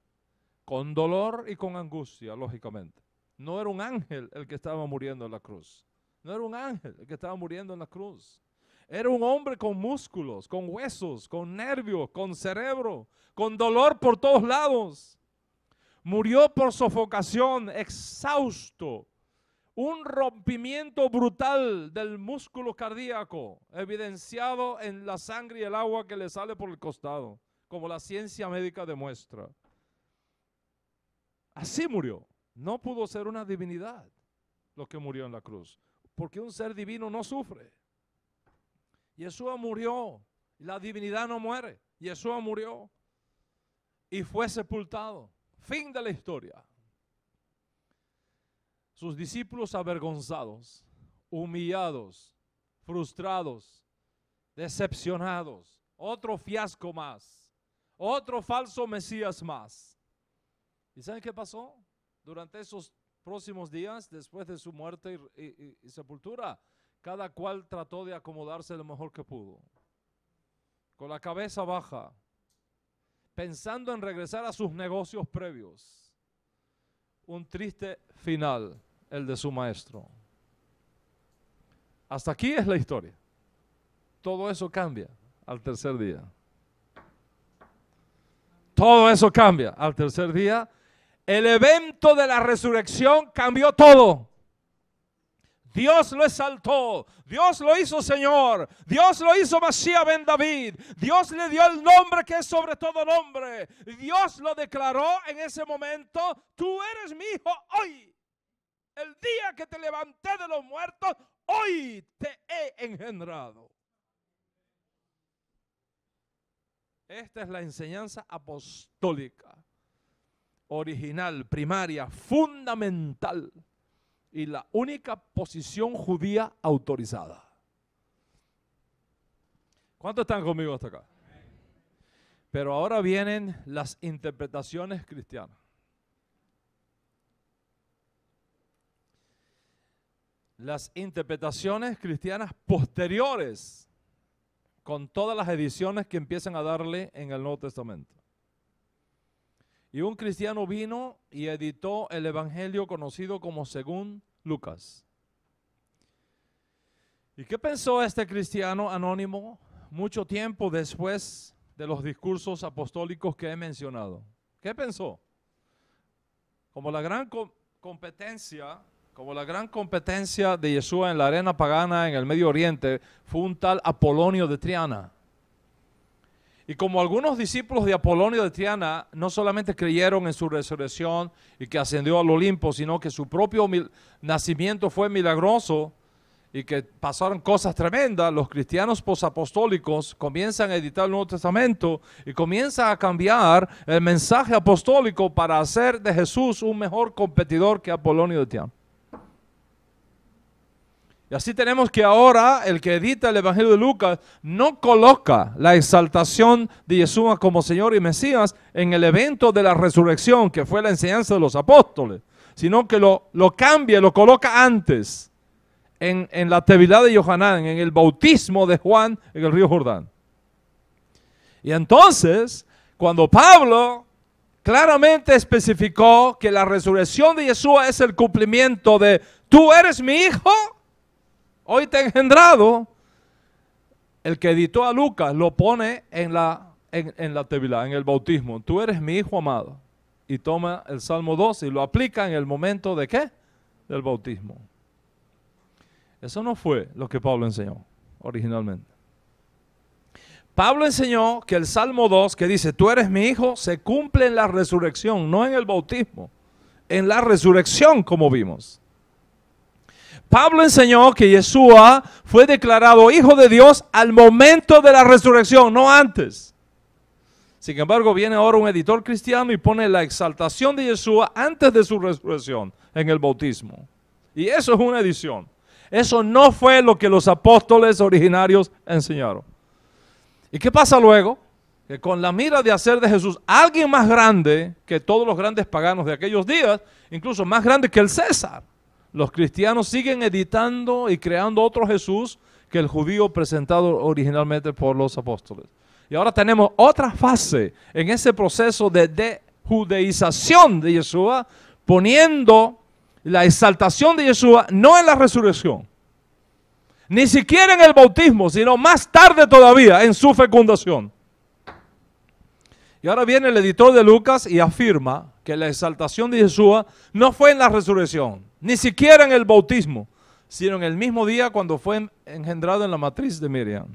con dolor y con angustia, lógicamente. No era un ángel el que estaba muriendo en la cruz. No era un ángel el que estaba muriendo en la cruz. Era un hombre con músculos, con huesos, con nervios, con cerebro, con dolor por todos lados. Murió por sofocación, exhausto. Un rompimiento brutal del músculo cardíaco, evidenciado en la sangre y el agua que le sale por el costado, como la ciencia médica demuestra. Así murió. No pudo ser una divinidad lo que murió en la cruz, porque un ser divino no sufre. Yeshua murió. La divinidad no muere. Yeshua murió y fue sepultado. Fin de la historia. Sus discípulos avergonzados, humillados, frustrados, decepcionados. Otro fiasco más. Otro falso Mesías más. ¿Y saben qué pasó? Durante esos próximos días, después de su muerte y, y sepultura, cada cual trató de acomodarse lo mejor que pudo, con la cabeza baja, pensando en regresar a sus negocios previos. Un triste final, el de su maestro. Hasta aquí es la historia. Todo eso cambia al tercer día. Todo eso cambia al tercer día. El evento de la resurrección cambió todo. Dios lo exaltó, Dios lo hizo Señor, Dios lo hizo Masía Ben David, Dios le dio el nombre que es sobre todo nombre, Dios lo declaró en ese momento, tú eres mi hijo hoy, el día que te levanté de los muertos, hoy te he engendrado. Esta es la enseñanza apostólica, original, primaria, fundamental y la única posición judía autorizada. ¿Cuántos están conmigo hasta acá? Pero ahora vienen las interpretaciones cristianas. Las interpretaciones cristianas posteriores con todas las ediciones que empiezan a darle en el Nuevo Testamento. Y un cristiano vino y editó el Evangelio conocido como según Lucas. ¿Y qué pensó este cristiano anónimo mucho tiempo después de los discursos apostólicos que he mencionado? ¿Qué pensó? Como la gran competencia, como la gran competencia de Yeshua en la arena pagana en el Medio Oriente fue un tal Apolonio de Triana. Y como algunos discípulos de Apolonio de Tiana no solamente creyeron en su resurrección y que ascendió al Olimpo, sino que su propio nacimiento fue milagroso y que pasaron cosas tremendas, los cristianos posapostólicos comienzan a editar el Nuevo Testamento y comienzan a cambiar el mensaje apostólico para hacer de Jesús un mejor competidor que Apolonio de Tiana. Y así tenemos que ahora el que edita el Evangelio de Lucas no coloca la exaltación de Yeshua como Señor y Mesías en el evento de la resurrección, que fue la enseñanza de los apóstoles, sino que lo, cambia, lo coloca antes, en, la actividad de Johanán, en el bautismo de Juan en el río Jordán. Y entonces, cuando Pablo claramente especificó que la resurrección de Yeshua es el cumplimiento de, tú eres mi hijo, hoy te he engendrado, el que editó a Lucas lo pone en la, en, en la en el bautismo. Tú eres mi hijo amado. Y toma el Salmo 2 y lo aplica en el momento de qué? Del bautismo. Eso no fue lo que Pablo enseñó originalmente. Pablo enseñó que el Salmo 2, que dice, tú eres mi hijo, se cumple en la resurrección, no en el bautismo, en la resurrección como vimos. Pablo enseñó que Yeshua fue declarado hijo de Dios al momento de la resurrección, no antes. Sin embargo, viene ahora un editor cristiano y pone la exaltación de Yeshua antes de su resurrección en el bautismo. Y eso es una edición. Eso no fue lo que los apóstoles originarios enseñaron. ¿Y qué pasa luego? Que con la mira de hacer de Jesús alguien más grande que todos los grandes paganos de aquellos días, incluso más grande que el César los cristianos siguen editando y creando otro Jesús que el judío presentado originalmente por los apóstoles. Y ahora tenemos otra fase en ese proceso de de-judeización de Yeshua, poniendo la exaltación de Yeshua no en la resurrección, ni siquiera en el bautismo, sino más tarde todavía en su fecundación. Y ahora viene el editor de Lucas y afirma que la exaltación de Yeshua no fue en la resurrección, ni siquiera en el bautismo, sino en el mismo día cuando fue engendrado en la matriz de Miriam.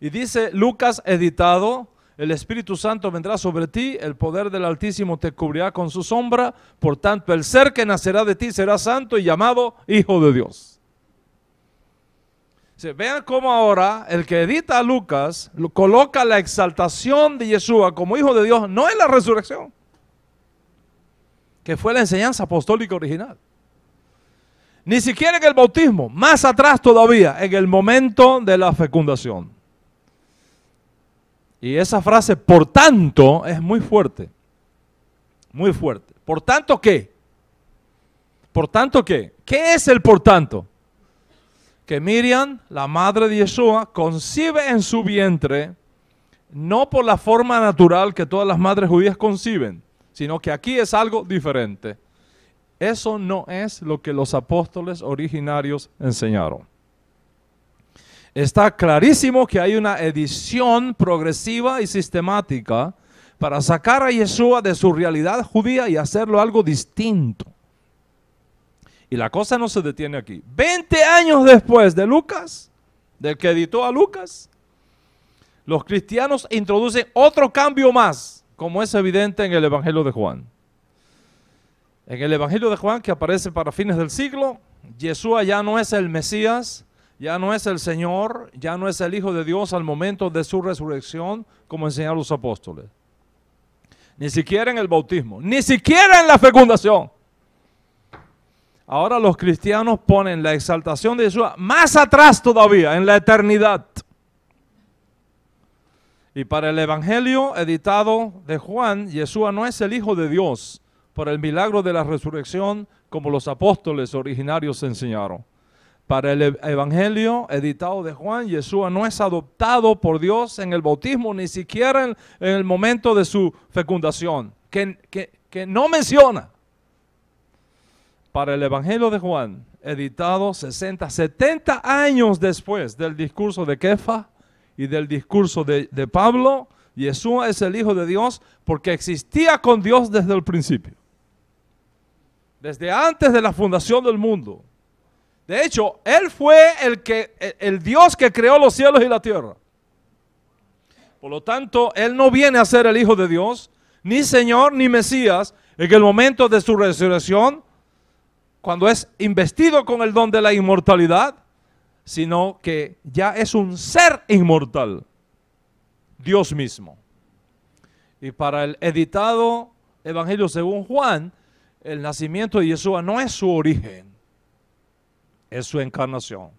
Y dice Lucas editado, el Espíritu Santo vendrá sobre ti, el poder del Altísimo te cubrirá con su sombra, por tanto el ser que nacerá de ti será santo y llamado Hijo de Dios. Se vean cómo ahora el que edita a Lucas coloca la exaltación de Yeshua como Hijo de Dios, no en la resurrección, que fue la enseñanza apostólica original. Ni siquiera en el bautismo, más atrás todavía, en el momento de la fecundación. Y esa frase, por tanto, es muy fuerte. Muy fuerte. ¿Por tanto qué? ¿Por tanto qué? ¿Qué es el por tanto? Que Miriam, la madre de Yeshua, concibe en su vientre, no por la forma natural que todas las madres judías conciben, sino que aquí es algo diferente. Eso no es lo que los apóstoles originarios enseñaron. Está clarísimo que hay una edición progresiva y sistemática para sacar a Yeshua de su realidad judía y hacerlo algo distinto. Y la cosa no se detiene aquí. Veinte años después de Lucas, del que editó a Lucas, los cristianos introducen otro cambio más como es evidente en el Evangelio de Juan. En el Evangelio de Juan, que aparece para fines del siglo, Yeshua ya no es el Mesías, ya no es el Señor, ya no es el Hijo de Dios al momento de su resurrección, como enseñaron los apóstoles. Ni siquiera en el bautismo, ni siquiera en la fecundación. Ahora los cristianos ponen la exaltación de Jesús más atrás todavía, en la eternidad. Y para el Evangelio editado de Juan, Yeshua no es el Hijo de Dios por el milagro de la resurrección como los apóstoles originarios enseñaron. Para el Evangelio editado de Juan, Yeshua no es adoptado por Dios en el bautismo, ni siquiera en, el momento de su fecundación, que, que no menciona. Para el Evangelio de Juan, editado 60, 70 años después del discurso de Kefa, y del discurso de, Pablo, Jesús es el Hijo de Dios porque existía con Dios desde el principio. Desde antes de la fundación del mundo. De hecho, Él fue el, que, el Dios que creó los cielos y la tierra. Por lo tanto, Él no viene a ser el Hijo de Dios, ni Señor, ni Mesías, en el momento de su resurrección, cuando es investido con el don de la inmortalidad, sino que ya es un ser inmortal, Dios mismo. Y para el editado Evangelio según Juan, el nacimiento de Yeshua no es su origen, es su encarnación.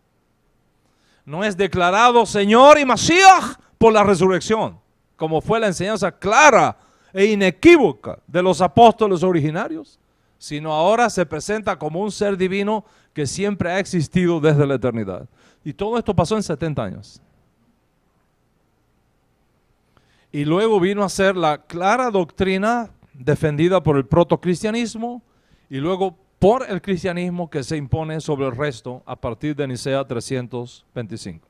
No es declarado Señor y Mashiach por la resurrección, como fue la enseñanza clara e inequívoca de los apóstoles originarios, sino ahora se presenta como un ser divino que siempre ha existido desde la eternidad. Y todo esto pasó en 70 años. Y luego vino a ser la clara doctrina defendida por el protocristianismo y luego por el cristianismo que se impone sobre el resto a partir de Nicea 325.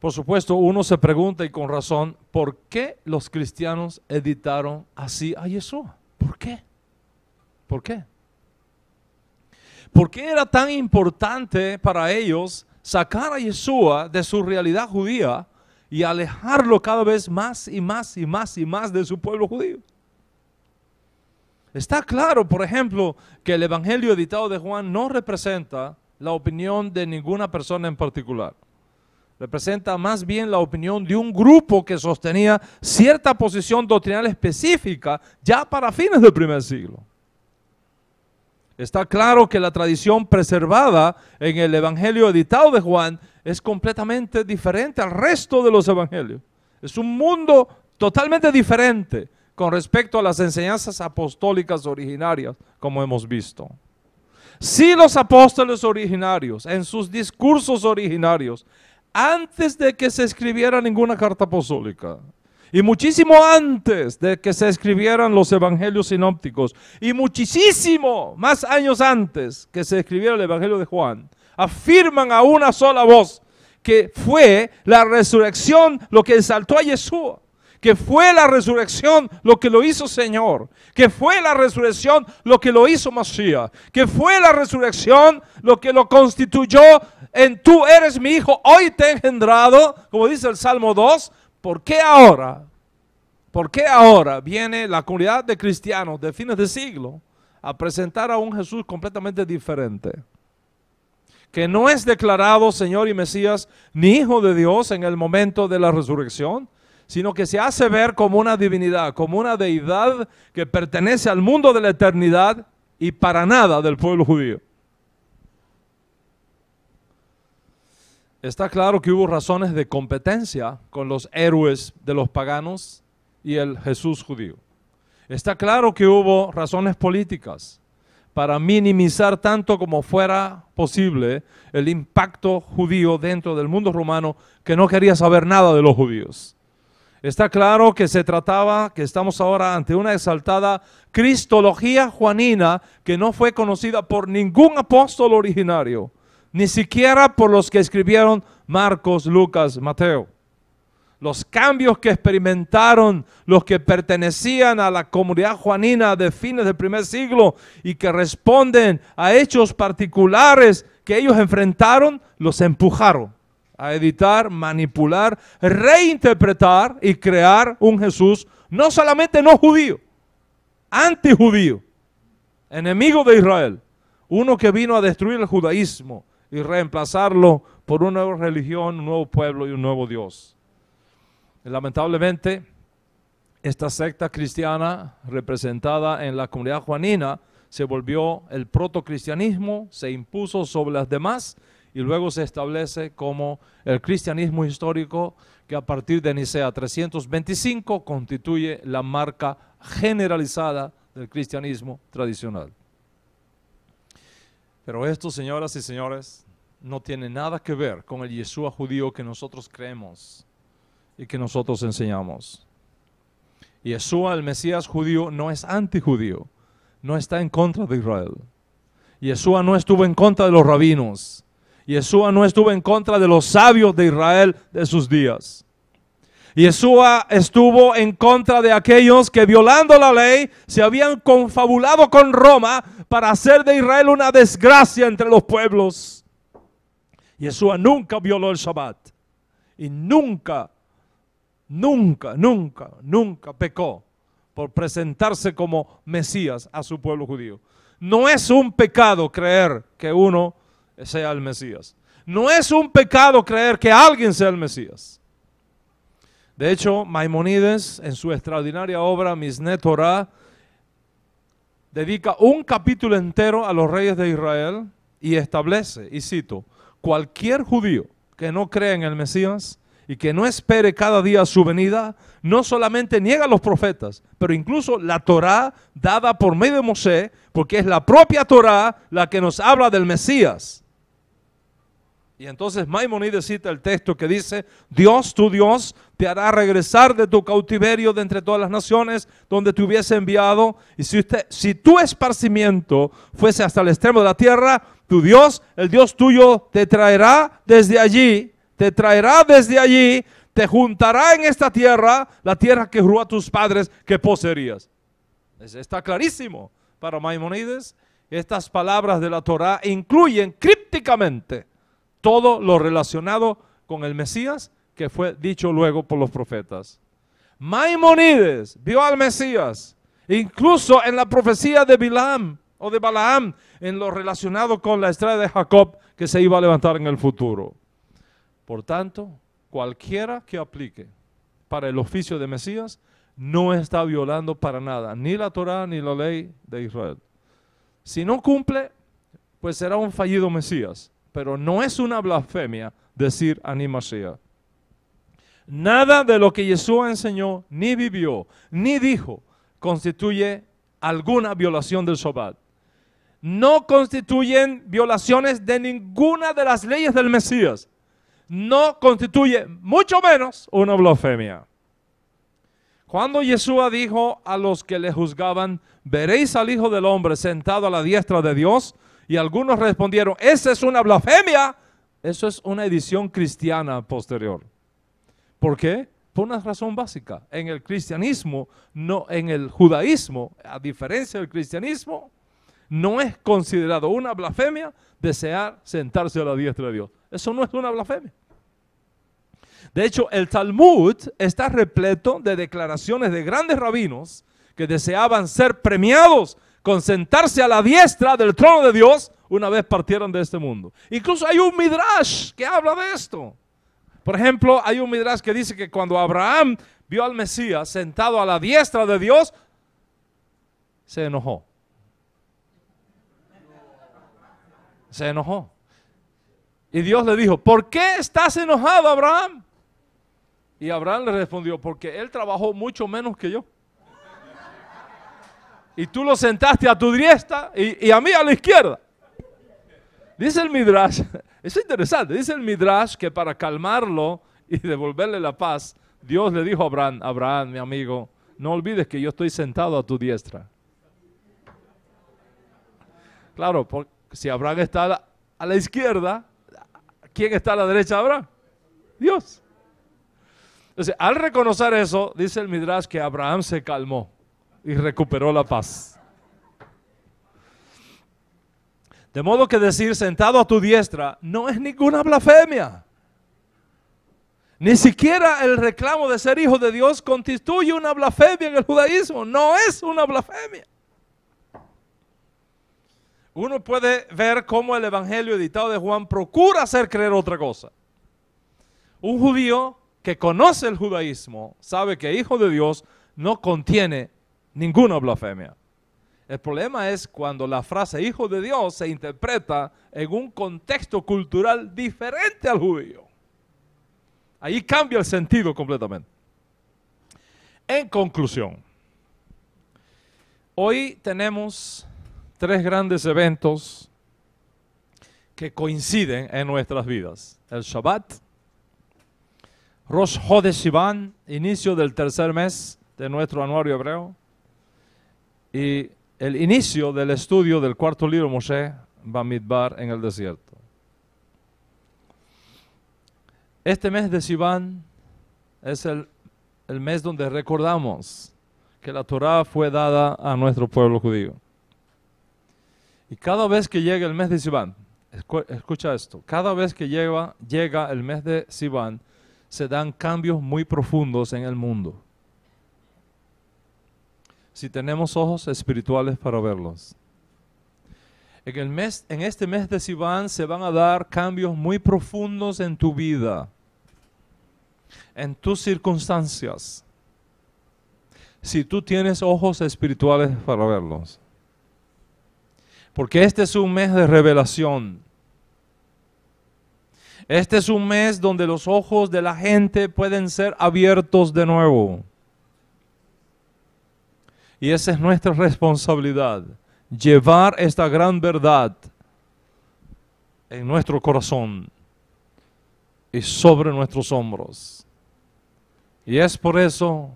Por supuesto, uno se pregunta y con razón, ¿por qué los cristianos editaron así a Yeshua? ¿Por qué? ¿Por qué? ¿Por qué era tan importante para ellos sacar a Yeshua de su realidad judía y alejarlo cada vez más y más y más y más de su pueblo judío? Está claro, por ejemplo, que el Evangelio editado de Juan no representa la opinión de ninguna persona en particular. Representa más bien la opinión de un grupo que sostenía cierta posición doctrinal específica ya para fines del primer siglo. Está claro que la tradición preservada en el Evangelio editado de Juan es completamente diferente al resto de los Evangelios. Es un mundo totalmente diferente con respecto a las enseñanzas apostólicas originarias, como hemos visto. Si los apóstoles originarios, en sus discursos originarios, antes de que se escribiera ninguna carta apostólica, y muchísimo antes de que se escribieran los evangelios sinópticos, y muchísimo más años antes que se escribiera el evangelio de Juan, afirman a una sola voz que fue la resurrección lo que exaltó a Yeshua que fue la resurrección lo que lo hizo Señor, que fue la resurrección lo que lo hizo Masía, que fue la resurrección lo que lo constituyó en tú eres mi hijo, hoy te he engendrado, como dice el Salmo 2, ¿Por qué ahora? ¿Por qué ahora viene la comunidad de cristianos de fines de siglo a presentar a un Jesús completamente diferente? que no es declarado Señor y Mesías ni Hijo de Dios en el momento de la resurrección, sino que se hace ver como una divinidad, como una deidad que pertenece al mundo de la eternidad y para nada del pueblo judío. Está claro que hubo razones de competencia con los héroes de los paganos y el Jesús judío. Está claro que hubo razones políticas para minimizar tanto como fuera posible el impacto judío dentro del mundo romano que no quería saber nada de los judíos. Está claro que se trataba, que estamos ahora ante una exaltada cristología juanina que no fue conocida por ningún apóstol originario ni siquiera por los que escribieron Marcos, Lucas, Mateo. Los cambios que experimentaron los que pertenecían a la comunidad juanina de fines del primer siglo y que responden a hechos particulares que ellos enfrentaron, los empujaron a editar, manipular, reinterpretar y crear un Jesús no solamente no judío, antijudío, enemigo de Israel, uno que vino a destruir el judaísmo, y reemplazarlo por una nueva religión, un nuevo pueblo y un nuevo Dios. Lamentablemente, esta secta cristiana representada en la comunidad juanina se volvió el protocristianismo, se impuso sobre las demás y luego se establece como el cristianismo histórico que a partir de Nicea 325 constituye la marca generalizada del cristianismo tradicional. Pero esto, señoras y señores, no tiene nada que ver con el Yeshua judío que nosotros creemos y que nosotros enseñamos. Yeshua, el Mesías judío, no es antijudío, no está en contra de Israel. Yeshua no estuvo en contra de los rabinos. Yeshua no estuvo en contra de los sabios de Israel de sus días. Yeshua estuvo en contra de aquellos que violando la ley se habían confabulado con Roma para hacer de Israel una desgracia entre los pueblos. Yeshua nunca violó el Shabbat y nunca, nunca, nunca, nunca pecó por presentarse como Mesías a su pueblo judío. No es un pecado creer que uno sea el Mesías. No es un pecado creer que alguien sea el Mesías. De hecho, Maimonides, en su extraordinaria obra Misne Torah, dedica un capítulo entero a los reyes de Israel y establece, y cito, cualquier judío que no cree en el Mesías y que no espere cada día su venida, no solamente niega a los profetas, pero incluso la Torá dada por medio de Mosé, porque es la propia Torá la que nos habla del Mesías. Y entonces Maimonides cita el texto que dice, Dios, tu Dios, te hará regresar de tu cautiverio de entre todas las naciones donde te hubiese enviado. Y si, usted, si tu esparcimiento fuese hasta el extremo de la tierra, tu Dios, el Dios tuyo, te traerá desde allí, te traerá desde allí, te juntará en esta tierra, la tierra que juró a tus padres que poseerías. Está clarísimo para Maimonides. Estas palabras de la Torá incluyen crípticamente todo lo relacionado con el Mesías que fue dicho luego por los profetas. Maimonides vio al Mesías, incluso en la profecía de Bilam o de Balaam, en lo relacionado con la estrella de Jacob que se iba a levantar en el futuro. Por tanto, cualquiera que aplique para el oficio de Mesías no está violando para nada ni la Torah, ni la ley de Israel. Si no cumple, pues será un fallido Mesías, pero no es una blasfemia decir animasía. Nada de lo que Jesús enseñó, ni vivió, ni dijo, constituye alguna violación del Shabbat. No constituyen violaciones de ninguna de las leyes del Mesías. No constituye, mucho menos, una blasfemia. Cuando Jesús dijo a los que le juzgaban, veréis al Hijo del Hombre sentado a la diestra de Dios, y algunos respondieron, esa es una blasfemia, eso es una edición cristiana posterior. ¿Por qué? Por una razón básica. En el cristianismo, no, en el judaísmo, a diferencia del cristianismo, no es considerado una blasfemia desear sentarse a la diestra de Dios. Eso no es una blasfemia. De hecho, el Talmud está repleto de declaraciones de grandes rabinos que deseaban ser premiados con sentarse a la diestra del trono de Dios una vez partieron de este mundo. Incluso hay un Midrash que habla de esto. Por ejemplo, hay un midrash que dice que cuando Abraham vio al Mesías sentado a la diestra de Dios, se enojó. Se enojó. Y Dios le dijo, ¿por qué estás enojado, Abraham? Y Abraham le respondió, porque él trabajó mucho menos que yo. Y tú lo sentaste a tu diestra y, a mí a la izquierda. Dice el Midrash es interesante, dice el Midrash que para calmarlo y devolverle la paz, Dios le dijo a Abraham, Abraham, mi amigo, no olvides que yo estoy sentado a tu diestra. Claro, porque si Abraham está a la, a la izquierda, ¿quién está a la derecha de Abraham? Dios. Entonces, al reconocer eso, dice el Midrash que Abraham se calmó y recuperó la paz. De modo que decir sentado a tu diestra no es ninguna blasfemia. Ni siquiera el reclamo de ser hijo de Dios constituye una blasfemia en el judaísmo. No es una blasfemia. Uno puede ver cómo el Evangelio editado de Juan procura hacer creer otra cosa. Un judío que conoce el judaísmo sabe que hijo de Dios no contiene ninguna blasfemia. El problema es cuando la frase hijo de Dios se interpreta en un contexto cultural diferente al judío. Ahí cambia el sentido completamente. En conclusión, hoy tenemos tres grandes eventos que coinciden en nuestras vidas. El Shabbat, Rosh Hodeshivan, inicio del tercer mes de nuestro anuario hebreo, y el inicio del estudio del cuarto libro de Moshe, Bamidbar, en el desierto. Este mes de Sivan es el, mes donde recordamos que la Torah fue dada a nuestro pueblo judío. Y cada vez que llega el mes de Sivan, escucha esto, cada vez que llega, llega el mes de Sivan, se dan cambios muy profundos en el mundo si tenemos ojos espirituales para verlos. En, el mes, en este mes de Sivan se van a dar cambios muy profundos en tu vida, en tus circunstancias, si tú tienes ojos espirituales para verlos. Porque este es un mes de revelación. Este es un mes donde los ojos de la gente pueden ser abiertos de nuevo. Y esa es nuestra responsabilidad, llevar esta gran verdad en nuestro corazón y sobre nuestros hombros. Y es por eso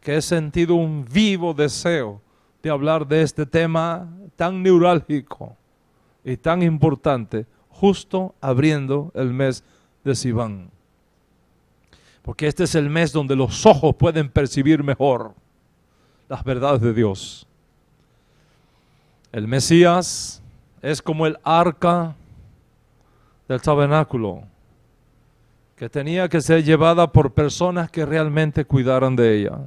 que he sentido un vivo deseo de hablar de este tema tan neurálgico y tan importante, justo abriendo el mes de Sivan. Porque este es el mes donde los ojos pueden percibir mejor las verdades de Dios. El Mesías es como el arca del tabernáculo, que tenía que ser llevada por personas que realmente cuidaran de ella.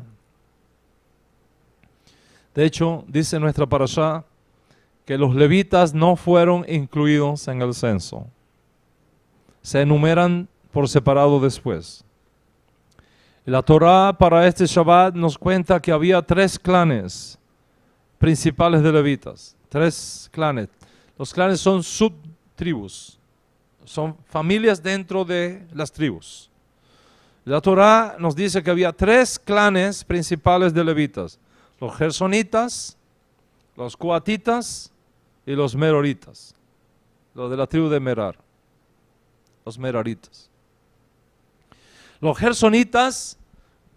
De hecho, dice nuestra parasha que los levitas no fueron incluidos en el censo. Se enumeran por separado después. La Torá para este Shabbat nos cuenta que había tres clanes principales de levitas, tres clanes. Los clanes son subtribus, son familias dentro de las tribus. La Torá nos dice que había tres clanes principales de levitas, los gersonitas, los Cuatitas y los meroritas, los de la tribu de Merar, los meraritas. Los gersonitas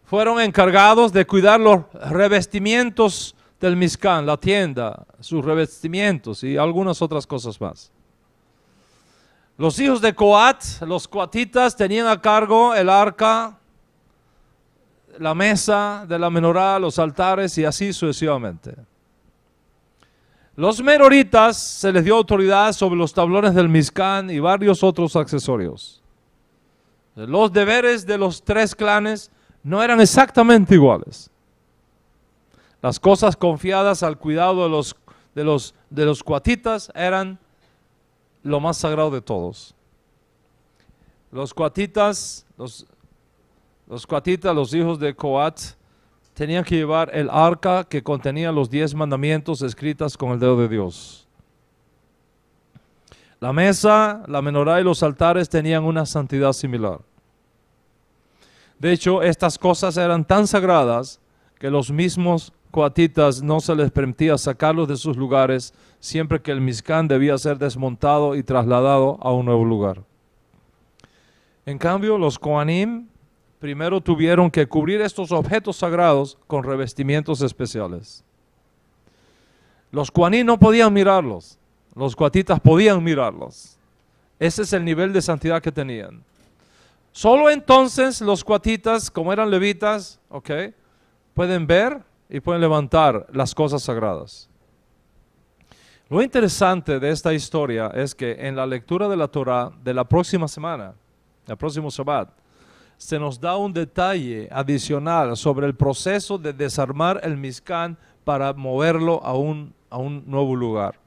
fueron encargados de cuidar los revestimientos del Mizcán, la tienda, sus revestimientos y algunas otras cosas más. Los hijos de Coat, los coatitas, tenían a cargo el arca, la mesa de la menorá, los altares y así sucesivamente. Los meroritas se les dio autoridad sobre los tablones del miscán y varios otros accesorios. Los deberes de los tres clanes no eran exactamente iguales. Las cosas confiadas al cuidado de los, de los, de los cuatitas eran lo más sagrado de todos. Los cuatitas, los, cuatitas, los hijos de Coat, tenían que llevar el arca que contenía los diez mandamientos escritas con el dedo de Dios. La mesa, la menorá y los altares tenían una santidad similar. De hecho, estas cosas eran tan sagradas que los mismos coatitas no se les permitía sacarlos de sus lugares siempre que el miscán debía ser desmontado y trasladado a un nuevo lugar. En cambio, los coanim primero tuvieron que cubrir estos objetos sagrados con revestimientos especiales. Los coanim no podían mirarlos, los cuatitas podían mirarlos. Ese es el nivel de santidad que tenían. Solo entonces los cuatitas, como eran levitas, ok, pueden ver y pueden levantar las cosas sagradas. Lo interesante de esta historia es que en la lectura de la Torah de la próxima semana, el próximo Shabbat, se nos da un detalle adicional sobre el proceso de desarmar el Mizcán para moverlo a a un nuevo lugar.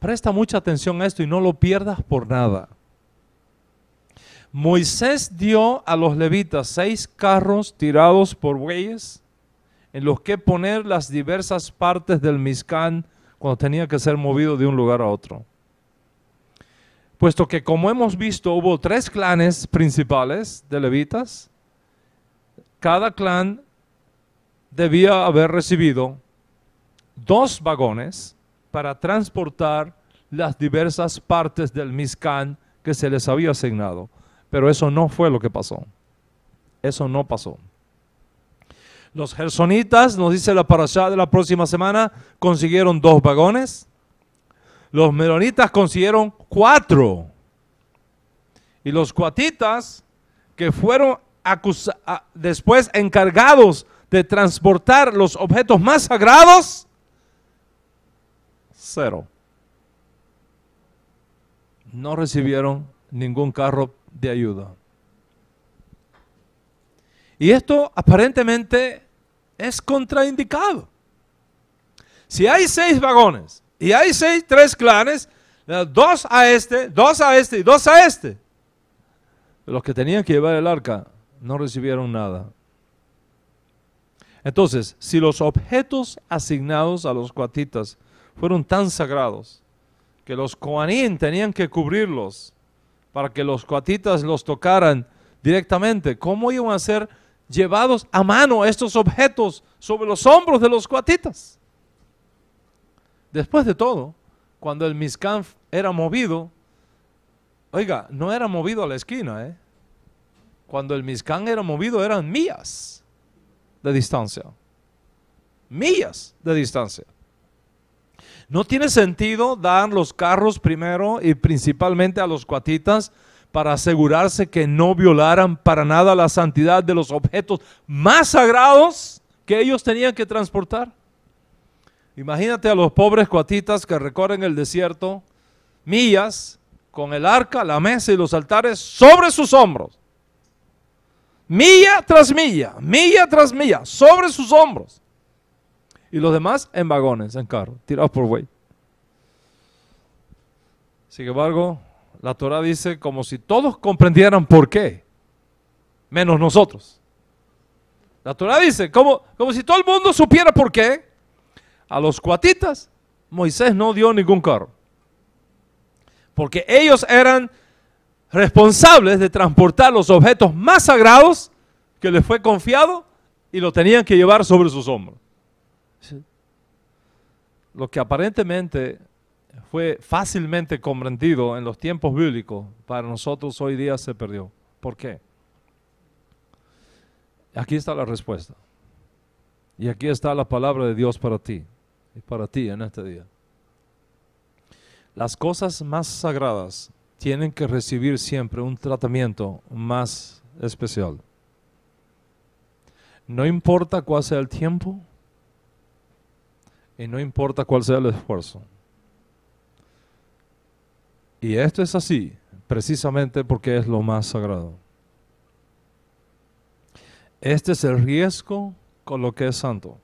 Presta mucha atención a esto y no lo pierdas por nada. Moisés dio a los levitas seis carros tirados por bueyes en los que poner las diversas partes del Mizcán cuando tenía que ser movido de un lugar a otro. Puesto que como hemos visto hubo tres clanes principales de levitas, cada clan debía haber recibido dos vagones para transportar las diversas partes del Mizcán que se les había asignado. Pero eso no fue lo que pasó. Eso no pasó. Los gersonitas, nos dice la Parasha de la próxima semana, consiguieron dos vagones. Los meronitas consiguieron cuatro. Y los cuatitas, que fueron después encargados de transportar los objetos más sagrados, cero. No recibieron ningún carro de ayuda. Y esto aparentemente es contraindicado. Si hay seis vagones y hay seis, tres clanes, dos a este, dos a este y dos a este. Los que tenían que llevar el arca no recibieron nada. Entonces, si los objetos asignados a los cuatitas fueron tan sagrados que los coanín tenían que cubrirlos para que los coatitas los tocaran directamente. ¿Cómo iban a ser llevados a mano estos objetos sobre los hombros de los coatitas? Después de todo, cuando el miscán era movido, oiga, no era movido a la esquina, ¿eh? Cuando el miscán era movido eran millas de distancia. Millas de distancia. No tiene sentido dar los carros primero y principalmente a los cuatitas para asegurarse que no violaran para nada la santidad de los objetos más sagrados que ellos tenían que transportar. Imagínate a los pobres cuatitas que recorren el desierto millas con el arca, la mesa y los altares sobre sus hombros. Milla tras milla, milla tras milla, sobre sus hombros. Y los demás en vagones, en carro, tirados por buey. Sin embargo, la Torah dice como si todos comprendieran por qué, menos nosotros. La Torah dice como, como si todo el mundo supiera por qué. A los cuatitas, Moisés no dio ningún carro. Porque ellos eran responsables de transportar los objetos más sagrados que les fue confiado y lo tenían que llevar sobre sus hombros. Lo que aparentemente fue fácilmente comprendido en los tiempos bíblicos, para nosotros hoy día se perdió. ¿Por qué? Aquí está la respuesta. Y aquí está la palabra de Dios para ti y para ti en este día. Las cosas más sagradas tienen que recibir siempre un tratamiento más especial. No importa cuál sea el tiempo, y no importa cuál sea el esfuerzo. Y esto es así precisamente porque es lo más sagrado. Este es el riesgo con lo que es santo.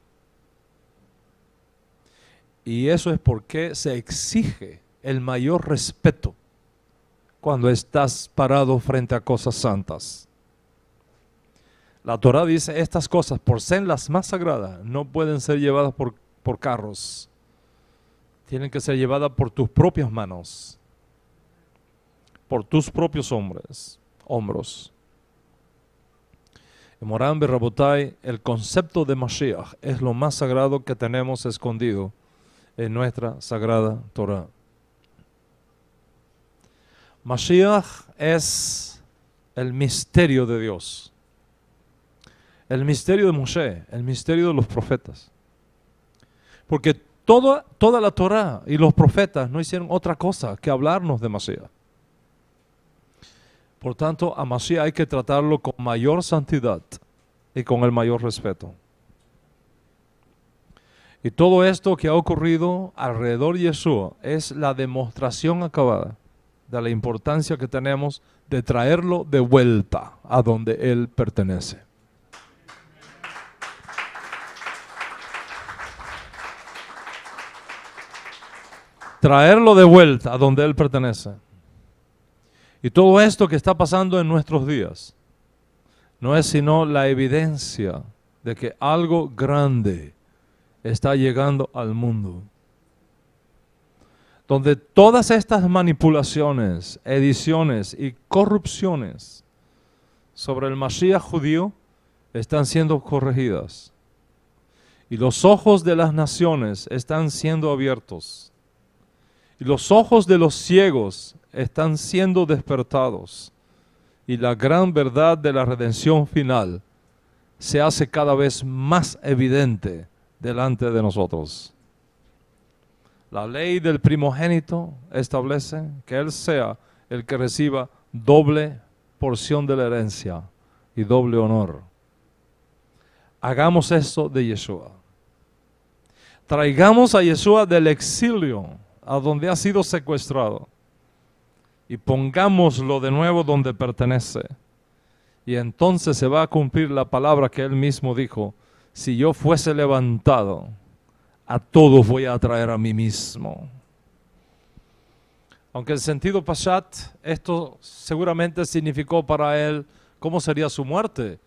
Y eso es porque se exige el mayor respeto cuando estás parado frente a cosas santas. La Torah dice estas cosas, por ser las más sagradas, no pueden ser llevadas por por carros. Tienen que ser llevadas por tus propias manos, por tus propios hombres, hombros. En Morán Berrabotay, el concepto de Mashiach es lo más sagrado que tenemos escondido en nuestra sagrada Torah. Mashiach es el misterio de Dios, el misterio de Moshe, el misterio de los profetas. Porque toda, toda la Torah y los profetas no hicieron otra cosa que hablarnos de Masía. Por tanto, a Masía hay que tratarlo con mayor santidad y con el mayor respeto. Y todo esto que ha ocurrido alrededor de Yeshua es la demostración acabada de la importancia que tenemos de traerlo de vuelta a donde Él pertenece. traerlo de vuelta a donde Él pertenece. Y todo esto que está pasando en nuestros días no es sino la evidencia de que algo grande está llegando al mundo. Donde todas estas manipulaciones, ediciones y corrupciones sobre el Mashiach judío están siendo corregidas. Y los ojos de las naciones están siendo abiertos los ojos de los ciegos están siendo despertados. Y la gran verdad de la redención final se hace cada vez más evidente delante de nosotros. La ley del primogénito establece que Él sea el que reciba doble porción de la herencia y doble honor. Hagamos esto de Yeshua. Traigamos a Yeshua del exilio a donde ha sido secuestrado y pongámoslo de nuevo donde pertenece. Y entonces se va a cumplir la palabra que él mismo dijo, si yo fuese levantado, a todos voy a traer a mí mismo. Aunque en sentido Pashat, esto seguramente significó para él cómo sería su muerte.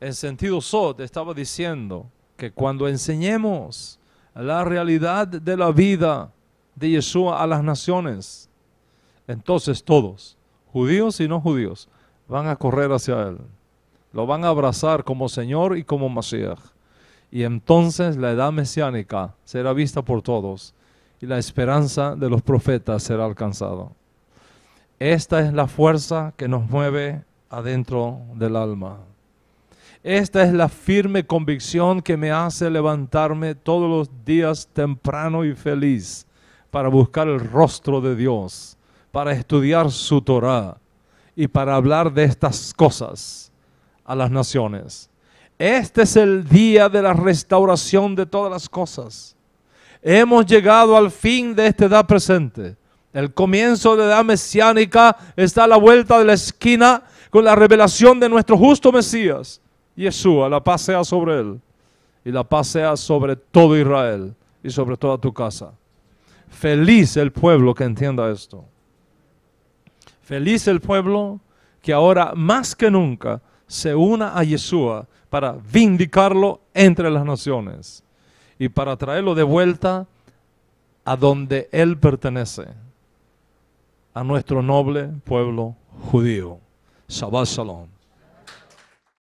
En sentido Sot, estaba diciendo que cuando enseñemos la realidad de la vida, de Yeshua a las naciones. Entonces todos, judíos y no judíos, van a correr hacia Él. Lo van a abrazar como Señor y como Mashiach. Y entonces la edad mesiánica será vista por todos y la esperanza de los profetas será alcanzada. Esta es la fuerza que nos mueve adentro del alma. Esta es la firme convicción que me hace levantarme todos los días temprano y feliz, para buscar el rostro de Dios, para estudiar su Torah y para hablar de estas cosas a las naciones. Este es el día de la restauración de todas las cosas. Hemos llegado al fin de esta edad presente. El comienzo de la edad mesiánica está a la vuelta de la esquina con la revelación de nuestro justo Mesías, Yeshua. La paz sea sobre él y la paz sea sobre todo Israel y sobre toda tu casa. Feliz el pueblo que entienda esto. Feliz el pueblo que ahora más que nunca se una a Yeshua para vindicarlo entre las naciones y para traerlo de vuelta a donde él pertenece, a nuestro noble pueblo judío. Shabbat Shalom.